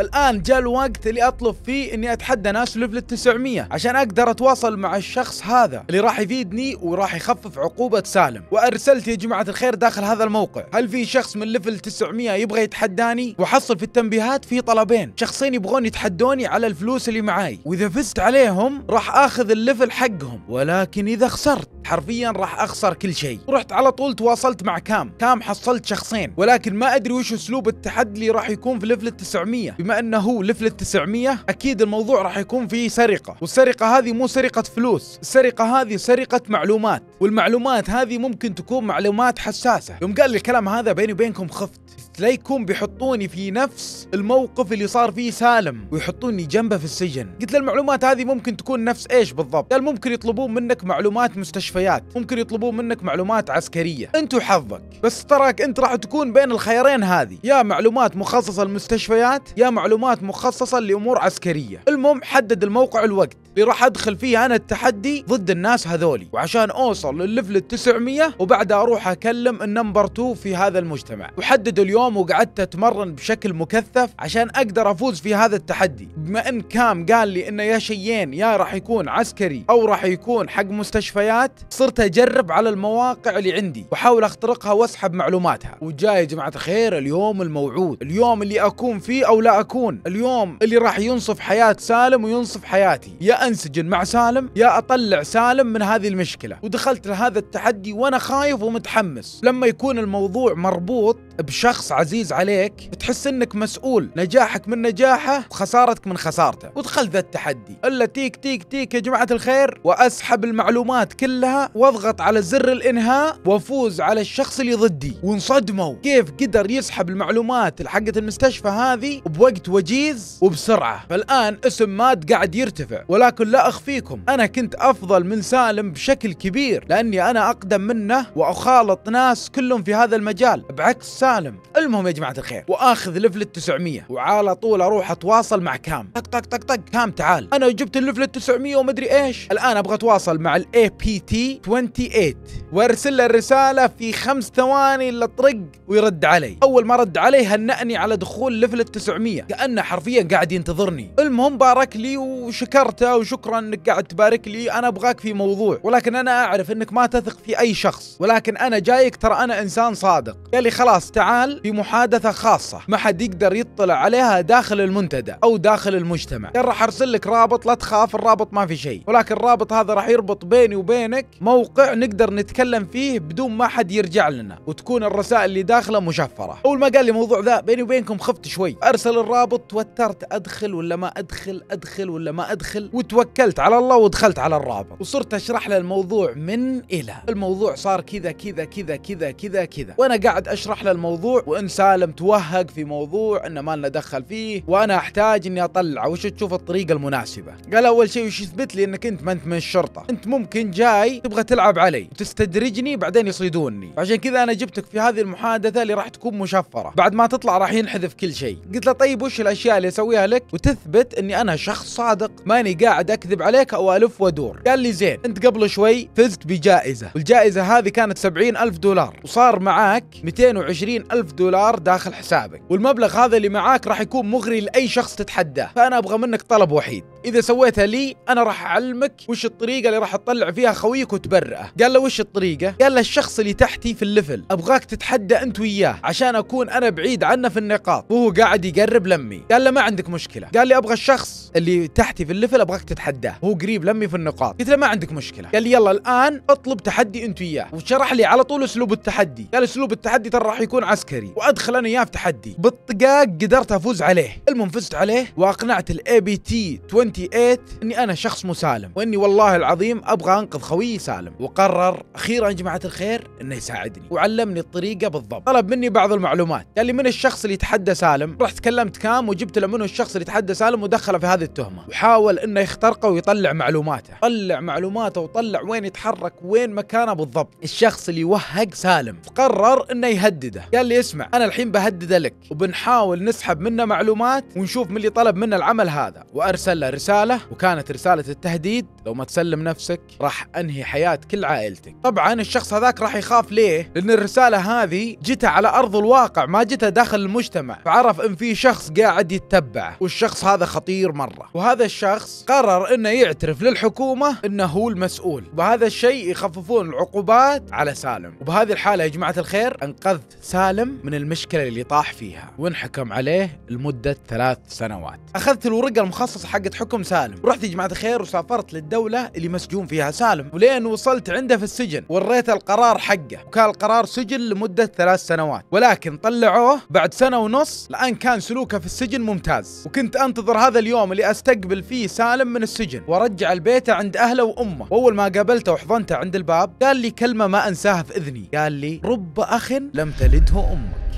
فالآن جاء الوقت اللي أطلب فيه إني أتحدى ناس ليفل 900 عشان أقدر أتواصل مع الشخص هذا اللي راح يفيدني وراح يخفف عقوبة سالم وأرسلت يا جماعة الخير داخل هذا الموقع هل في شخص من ليفل 900 يبغى يتحداني وحصل في التنبيهات في طلبين شخصين يبغون يتحدوني على الفلوس اللي معاي وإذا فزت عليهم راح آخذ الليفل حقهم ولكن إذا خسرت حرفيا راح أخسر كل شيء ورحت على طول تواصلت مع كام كام حصلت شخصين ولكن ما أدري وش أسلوب التحدي اللي راح يكون في ليفل 900 بما انه لفل 900 اكيد الموضوع راح يكون فيه سرقه والسرقه هذه مو سرقه فلوس السرقه هذه سرقه معلومات والمعلومات هذه ممكن تكون معلومات حساسه يوم قال لي الكلام هذا بيني وبينكم خفت لا يكون بيحطوني في نفس الموقف اللي صار فيه سالم ويحطوني جنبه في السجن قلت له المعلومات هذه ممكن تكون نفس ايش بالضبط قال ممكن يطلبون منك معلومات مستشفيات ممكن يطلبون منك معلومات عسكريه انت وحظك بس تراك انت راح تكون بين الخيارين هذه يا معلومات مخصصه للمستشفيات يا معلومات مخصصه لامور عسكريه المهم حدد الموقع والوقت اللي راح ادخل فيه انا التحدي ضد الناس هذولي وعشان اوصل للليفل 900 وبعدها اروح اكلم النمبر 2 في هذا المجتمع وحدد اليوم وقعدت اتمرن بشكل مكثف عشان اقدر افوز في هذا التحدي بما ان كام قال لي انه يا شيئين يا راح يكون عسكري او راح يكون حق مستشفيات صرت اجرب على المواقع اللي عندي واحاول اخترقها واسحب معلوماتها وجاي يا جماعه الخير اليوم الموعود اليوم اللي اكون فيه او لا اكون اليوم اللي راح ينصف حياه سالم وينصف حياتي يا انسجن مع سالم يا اطلع سالم من هذه المشكله ودخلت لهذا التحدي وانا خايف ومتحمس لما يكون الموضوع مربوط بشخص عزيز عليك تحس انك مسؤول نجاحك من نجاحه وخسارتك من خسارته ودخل ذا التحدي الا تيك تيك تيك يا جماعه الخير واسحب المعلومات كلها واضغط على زر الانهاء وافوز على الشخص اللي ضدي وانصدموا كيف قدر يسحب المعلومات حقت المستشفى هذه بوقت وجيز وبسرعه فالان اسم ماد قاعد يرتفع ولكن لا اخفيكم انا كنت افضل من سالم بشكل كبير لاني انا اقدم منه واخالط ناس كلهم في هذا المجال بعكس سالم سالم المهم يا جماعه الخير واخذ لفلت 900 وعلى طول اروح اتواصل مع كام طق طق طق طق كام تعال انا جبت اللفلت 900 ومدري ايش الان ابغى اتواصل مع الاي بي تي 28 وارسل له الرساله في خمس ثواني الا طرق ويرد علي اول ما رد علي هنأني على دخول لفلت 900 كانه حرفيا قاعد ينتظرني المهم بارك لي وشكرته وشكرا انك قاعد تبارك لي انا ابغاك في موضوع ولكن انا اعرف انك ما تثق في اي شخص ولكن انا جايك ترى انا انسان صادق قال لي خلاص تعال في محادثة خاصة ما حد يقدر يطلع عليها داخل المنتدى أو داخل المجتمع يعني راح أرسل لك رابط لا تخاف الرابط ما في شيء ولكن الرابط هذا راح يربط بيني وبينك موقع نقدر نتكلم فيه بدون ما حد يرجع لنا وتكون الرسائل اللي داخله مشفرة أول ما قال لي الموضوع ذا بيني وبينكم خفت شوي أرسل الرابط توترت أدخل ولا ما أدخل أدخل ولا ما أدخل وتوكلت على الله ودخلت على الرابط وصرت أشرح له الموضوع من إلى الموضوع صار كذا كذا كذا كذا كذا كذا وأنا قاعد أشرح له الموضوع وان سالم توهق في موضوع ان ما لنا دخل فيه وانا احتاج اني اطلعه وش تشوف الطريقه المناسبه قال اول شيء وش يثبت لي انك انت ما انت من الشرطه انت ممكن جاي تبغى تلعب علي وتستدرجني بعدين يصيدوني عشان كذا انا جبتك في هذه المحادثه اللي راح تكون مشفره بعد ما تطلع راح ينحذف كل شيء قلت له طيب وش الاشياء اللي اسويها لك وتثبت اني انا شخص صادق ماني قاعد اكذب عليك او الف وادور قال لي زين انت قبل شوي فزت بجائزه والجائزه هذه كانت 70 الف دولار وصار معاك 220 20 ألف دولار داخل حسابك والمبلغ هذا اللي معاك راح يكون مغري لأي شخص تتحداه فأنا أبغى منك طلب وحيد اذا سويتها لي انا راح اعلمك وش الطريقه اللي راح تطلع فيها خويك وتبرئه قال له وش الطريقه قال له الشخص اللي تحتي في الليفل ابغاك تتحدى انت وياه عشان اكون انا بعيد عنه في النقاط وهو قاعد يقرب لمي قال له ما عندك مشكله قال لي ابغى الشخص اللي تحتي في الليفل ابغاك تتحداه وهو قريب لمي في النقاط قلت له ما عندك مشكله قال لي يلا الان اطلب تحدي انت وياه وشرح لي على طول اسلوب التحدي قال اسلوب التحدي ترى راح يكون عسكري وادخل انا اياه في تحدي بالطقاق قدرت افوز عليه المهم فزت عليه واقنعت الاي بي تي 20 28 اني انا شخص مسالم واني والله العظيم ابغى انقذ خويي سالم وقرر اخيرا جماعه الخير انه يساعدني وعلمني الطريقه بالضبط طلب مني بعض المعلومات قال لي من الشخص اللي يتحدى سالم رحت كلمت كام وجبت له منه الشخص اللي يتحدى سالم ودخله في هذه التهمه وحاول انه يخترقه ويطلع معلوماته طلع معلوماته وطلع وين يتحرك وين مكانه بالضبط الشخص اللي وهق سالم قرر انه يهدده قال لي اسمع انا الحين بهدده لك وبنحاول نسحب منه معلومات ونشوف من اللي طلب منه العمل هذا وارسل له رسالة وكانت رسالة التهديد لو ما تسلم نفسك راح أنهي حياة كل عائلتك طبعا الشخص هذاك راح يخاف ليه لأن الرسالة هذه جتة على أرض الواقع ما جتة داخل المجتمع فعرف إن في شخص قاعد يتبعه والشخص هذا خطير مرة وهذا الشخص قرر إنه يعترف للحكومة إنه هو المسؤول وبهذا الشيء يخففون العقوبات على سالم وبهذه الحالة يا جماعة الخير أنقذت سالم من المشكلة اللي طاح فيها وانحكم عليه لمدة ثلاث سنوات أخذت الورقة المخصصة حقت حكم اخوكم سالم رحت يا جماعه الخير وسافرت للدوله اللي مسجون فيها سالم ولين وصلت عنده في السجن وريت القرار حقه وكان القرار سجن لمده ثلاث سنوات ولكن طلعوه بعد سنه ونص لان كان سلوكه في السجن ممتاز وكنت انتظر هذا اليوم اللي استقبل فيه سالم من السجن وارجع البيت عند اهله وامه واول ما قابلته وحضنته عند الباب قال لي كلمه ما انساها في اذني قال لي رب اخ لم تلده امه